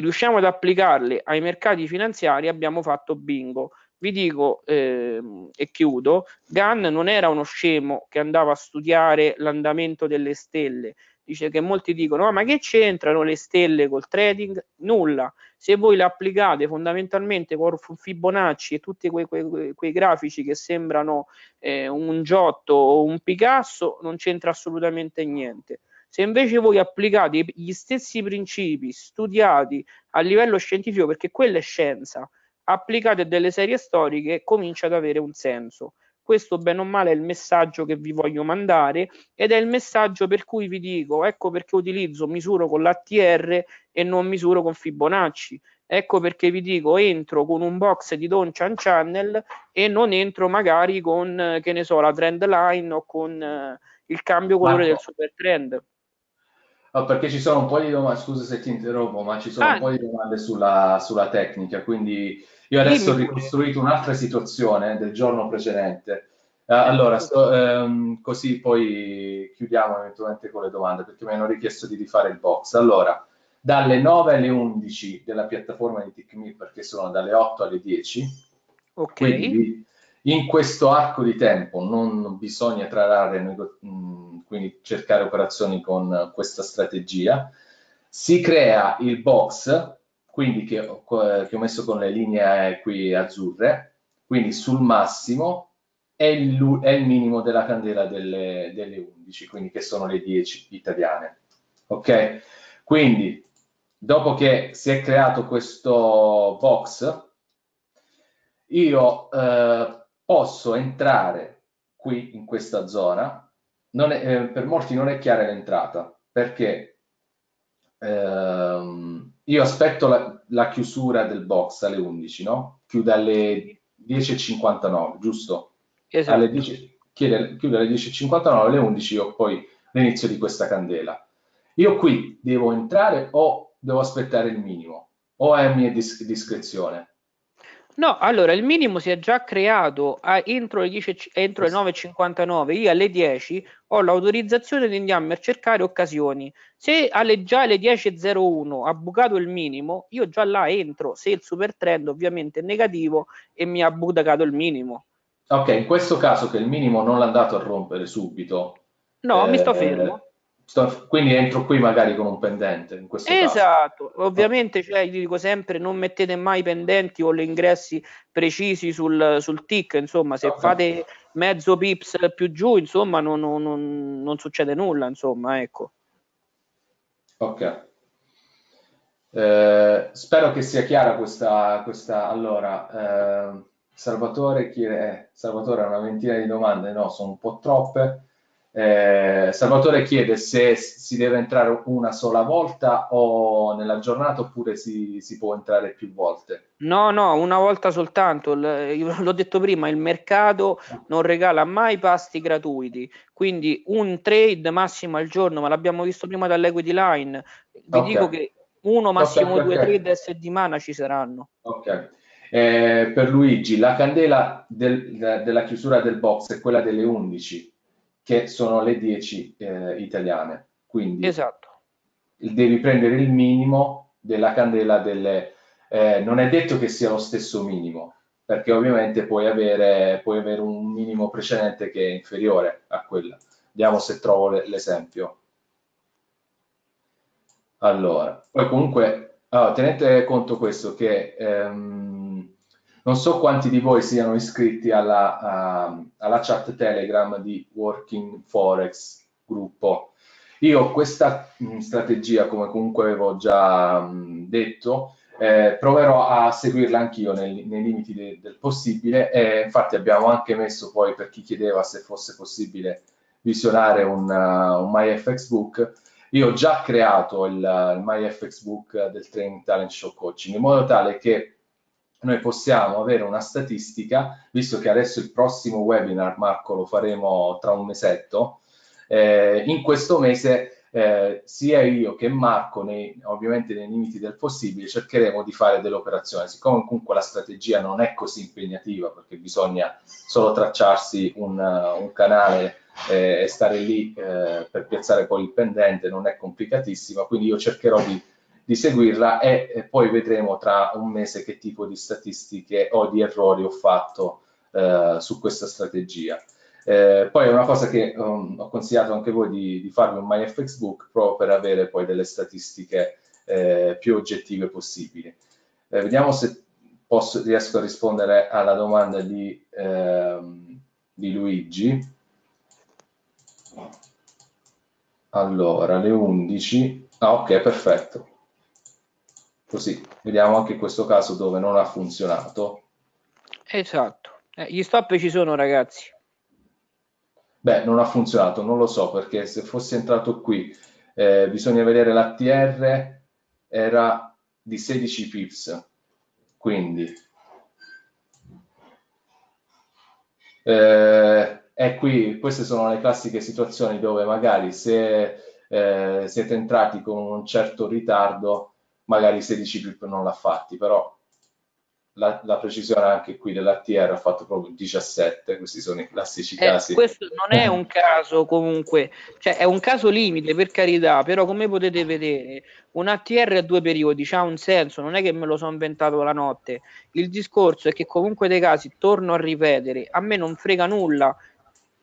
riusciamo ad applicarle ai mercati finanziari, abbiamo fatto bingo. Vi dico eh, e chiudo, Gann non era uno scemo che andava a studiare l'andamento delle stelle. Dice che molti dicono, ah, ma che c'entrano le stelle col trading? Nulla. Se voi le applicate fondamentalmente con Fibonacci e tutti quei, quei, quei grafici che sembrano eh, un Giotto o un Picasso, non c'entra assolutamente niente se invece voi applicate gli stessi principi studiati a livello scientifico, perché quella è scienza, applicate delle serie storiche, comincia ad avere un senso. Questo bene o male è il messaggio che vi voglio mandare ed è il messaggio per cui vi dico, ecco perché utilizzo misuro con l'ATR e non misuro con Fibonacci. Ecco perché vi dico, entro con un box di Don Chan Channel e non entro magari con, eh, che ne so, la trend line o con eh, il cambio colore Marco, del super trend perché ci sono un po' di domande, scusa se ti interrompo, ma ci sono ah. un po' di domande sulla, sulla tecnica, quindi io adesso Dimmi. ho ricostruito un'altra situazione del giorno precedente. Eh, allora, sto, um, così poi chiudiamo eventualmente con le domande, perché mi hanno richiesto di rifare il box. Allora, dalle 9 alle 11 della piattaforma di TickMe, perché sono dalle 8 alle 10, ok. Quindi in questo arco di tempo non bisogna trarre... Nego- mm, quindi cercare operazioni con questa strategia. Si crea il box, quindi che, che ho messo con le linee qui azzurre, quindi sul massimo è il, è il minimo della candela delle, delle 11, quindi che sono le 10 italiane. Ok? Quindi dopo che si è creato questo box, io eh, posso entrare qui in questa zona è, eh, per molti non è chiara l'entrata perché ehm, io aspetto la, la, chiusura del box alle 11, no? Chiude alle 10.59, giusto? Esatto. Alle 10, chiede, chiude alle 10.59, alle 11 io poi l'inizio di questa candela. Io qui devo entrare o devo aspettare il minimo? O è a mia dis- discrezione? No, allora il minimo si è già creato a, entro le, 10, entro le 9.59. Io alle 10 ho l'autorizzazione di andarmi a cercare occasioni. Se alle, già alle 10.01 ha bucato il minimo, io già là entro. Se il super trend ovviamente è negativo e mi ha bucato il minimo. Ok, in questo caso che il minimo non l'ha andato a rompere subito. No, eh, mi sto eh, fermo quindi entro qui magari con un pendente esatto caso. ovviamente cioè, io dico sempre non mettete mai pendenti o gli ingressi precisi sul, sul tick insomma se no, fate mezzo pips più giù insomma non, non, non, non, succede nulla insomma ecco ok eh, spero che sia chiara questa, questa allora eh, Salvatore, chi è? Salvatore ha una ventina di domande no sono un po' troppe eh, Salvatore chiede se si deve entrare una sola volta o nella giornata oppure si, si può entrare più volte. No, no, una volta soltanto. L- l'ho detto prima, il mercato non regala mai pasti gratuiti, quindi un trade massimo al giorno, ma l'abbiamo visto prima dall'equity line. Vi okay. dico che uno, massimo okay, due okay. trade SD mana ci saranno. Ok. Eh, per Luigi, la candela del, de- della chiusura del box è quella delle 11 che sono le 10 eh, italiane. Quindi esatto. devi prendere il minimo della candela delle... Eh, non è detto che sia lo stesso minimo, perché ovviamente puoi avere, puoi avere un minimo precedente che è inferiore a quella. Vediamo se trovo l'esempio. Allora, poi comunque, allora, tenete conto questo che... Ehm, non so quanti di voi siano iscritti alla, uh, alla chat Telegram di Working Forex gruppo. Io questa mm, strategia, come comunque avevo già mh, mm, detto, eh, proverò a seguirla anch'io nei, nei limiti de, del possibile e infatti abbiamo anche messo poi per chi chiedeva se fosse possibile visionare un, uh, un MyFX Io ho già creato il, uh, il MyFX del Training Talent Show Coaching in modo tale che noi possiamo avere una statistica, visto che adesso il prossimo webinar, Marco, lo faremo tra un mesetto, eh, in questo mese eh, sia io che Marco, nei, ovviamente nei limiti del possibile, cercheremo di fare delle operazioni. Siccome comunque la strategia non è così impegnativa, perché bisogna solo tracciarsi un, uh, un canale eh, e stare lì eh, per piazzare poi il pendente, non è complicatissima, quindi io cercherò di di seguirla e eh, poi vedremo tra un mese che tipo di statistiche o di errori ho fatto eh, su questa strategia. Eh, poi è una cosa che um, ho consigliato anche voi di, di farvi un MyFX Book proprio per avere poi delle statistiche eh, più oggettive possibili. Eh, vediamo se posso, riesco a rispondere alla domanda di, ehm, di Luigi. Allora, le 11. Ah, ok, perfetto così vediamo anche questo caso dove non ha funzionato esatto eh, gli stop ci sono ragazzi beh non ha funzionato non lo so perché se fosse entrato qui eh, bisogna vedere l'ATR era di 16 pips quindi eh, e qui queste sono le classiche situazioni dove magari se eh, siete entrati con un certo ritardo magari 16 clip non l'ha fatti, però la, la, precisione anche qui dell'ATR ha fatto proprio 17, questi sono i classici eh, casi. Questo non è un caso comunque, cioè è un caso limite per carità, però come potete vedere un ATR a due periodi ha un senso, non è che me lo sono inventato la notte, il discorso è che comunque dei casi, torno a ripetere, a me non frega nulla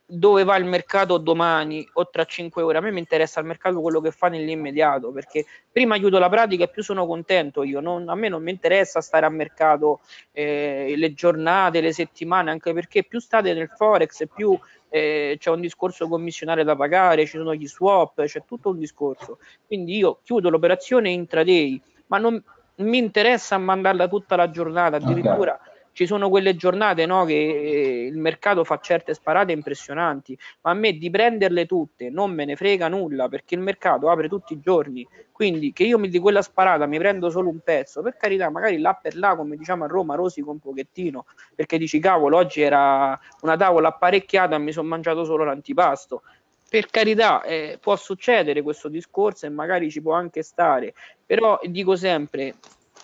dove va il mercato domani o tra 5 ore. A me mi interessa il mercato quello che fa nell'immediato, perché prima aiuto la pratica e più sono contento io. Non, a me non mi interessa stare a mercato eh, le giornate, le settimane, anche perché più state nel Forex, più eh, c'è un discorso commissionale da pagare, ci sono gli swap, c'è tutto un discorso. Quindi io chiudo l'operazione intraday, ma non mi interessa mandarla tutta la giornata, addirittura. Okay ci sono quelle giornate no, che eh, il mercato fa certe sparate impressionanti, ma a me di prenderle tutte non me ne frega nulla perché il mercato apre tutti i giorni. Quindi che io mi, di quella sparata mi prendo solo un pezzo, per carità, magari là per là, come diciamo a Roma, rosico un pochettino, perché dici cavolo, oggi era una tavola apparecchiata e mi sono mangiato solo l'antipasto per carità, eh, può succedere questo discorso e magari ci può anche stare, però dico sempre,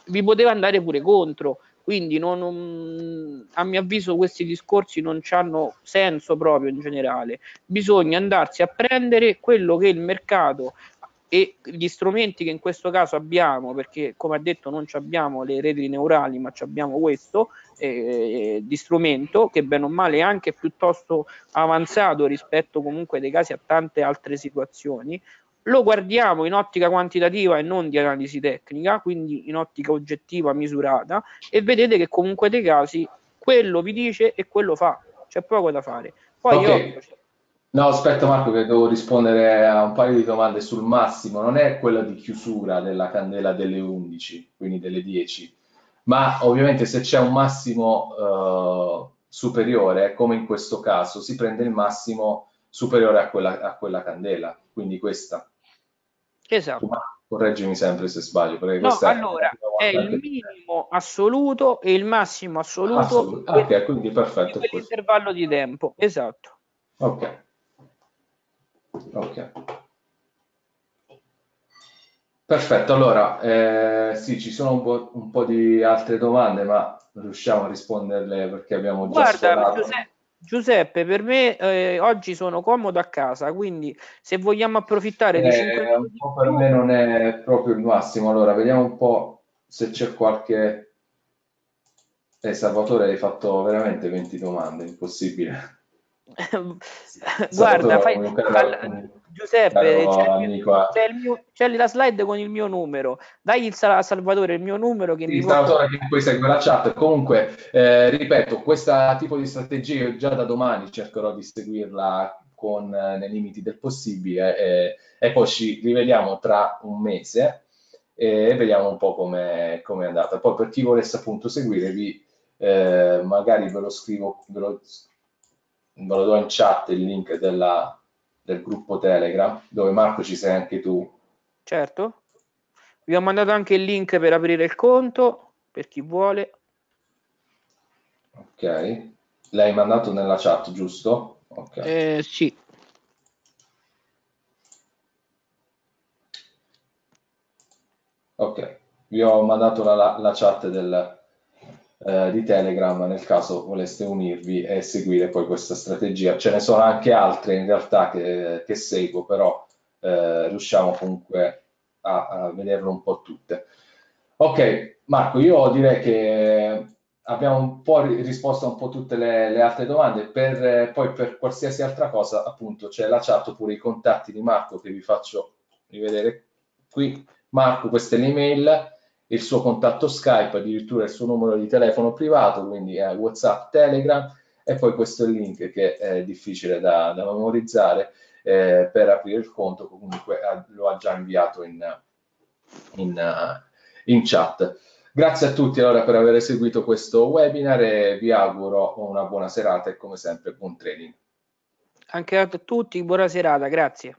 vi poteva andare pure contro, quindi non, non, a mio avviso questi discorsi non hanno senso proprio in generale. Bisogna andarsi a prendere quello che il mercato e gli strumenti che in questo caso abbiamo, perché come ha detto non abbiamo le reti neurali, ma abbiamo questo eh, eh, di strumento che bene o male è anche piuttosto avanzato rispetto comunque dei casi a tante altre situazioni, lo guardiamo in ottica quantitativa e non di analisi tecnica, quindi in ottica oggettiva misurata, e vedete che comunque dei casi quello vi dice e quello fa, c'è poco da fare. Poi okay. io... Cioè no, aspetta Marco che devo rispondere a un paio di domande sul massimo, non è quella di chiusura della candela delle 11, quindi delle 10, ma ovviamente se c'è un massimo eh, superiore, come in questo caso, si prende il massimo superiore a quella, a quella candela, quindi questa. Esatto. Ma correggimi sempre se sbaglio. No, allora, è, è il minimo assoluto e il massimo assoluto. Assolut- ok, quindi perfetto. Per l'intervallo di tempo, esatto. Ok. Ok. Perfetto, allora eh, sì, ci sono un po', un po', di altre domande, ma riusciamo a risponderle perché abbiamo già Guarda, sforato. Giuseppe, Giuseppe, per me eh, oggi sono comodo a casa, quindi se vogliamo approfittare eh, di 5 minuti... per me non è proprio il massimo, allora vediamo un po' se c'è qualche... Eh, Salvatore, hai fatto veramente 20 domande, impossibile. Guarda, fai, falla, Giuseppe, c'è, mio, eh. c'è, mio, c'è, la slide con il mio numero. Dai il, a Salvatore il mio numero. Che sì, mi Salvatore che poi segue la chat. Comunque, eh, ripeto, questo tipo di strategia io già da domani cercherò di seguirla con, eh, nei limiti del possibile eh, e poi ci rivediamo tra un mese e vediamo un po' come è andata. Poi per chi volesse appunto seguirvi vi eh, magari ve lo scrivo, ve lo scrivo ve lo do in chat il link della, del gruppo Telegram, dove Marco ci sei anche tu. Certo. Vi ho mandato anche il link per aprire il conto, per chi vuole. Ok. L'hai mandato nella chat, giusto? Okay. Eh, sì. Ok, vi ho mandato la, la, la chat del, eh, di Telegram nel caso voleste unirvi e seguire poi questa strategia. Ce ne sono anche altre in realtà che, che seguo, però eh, riusciamo comunque a, a vederle un po' tutte. Ok, Marco, io direi che abbiamo un po' risposto a un po' tutte le, le altre domande. Per, poi per qualsiasi altra cosa, appunto, c'è la chat oppure i contatti di Marco che vi faccio rivedere qui. Marco, questa è l'email il suo contatto Skype, addirittura il suo numero di telefono privato, quindi eh, WhatsApp, Telegram e poi questo link che è difficile da, da memorizzare eh, per aprire il conto, comunque lo ha già inviato in, in, eh, in chat. Grazie a tutti allora per aver seguito questo webinar e vi auguro una buona serata e come sempre buon trading. Anche a tutti, buona serata, grazie.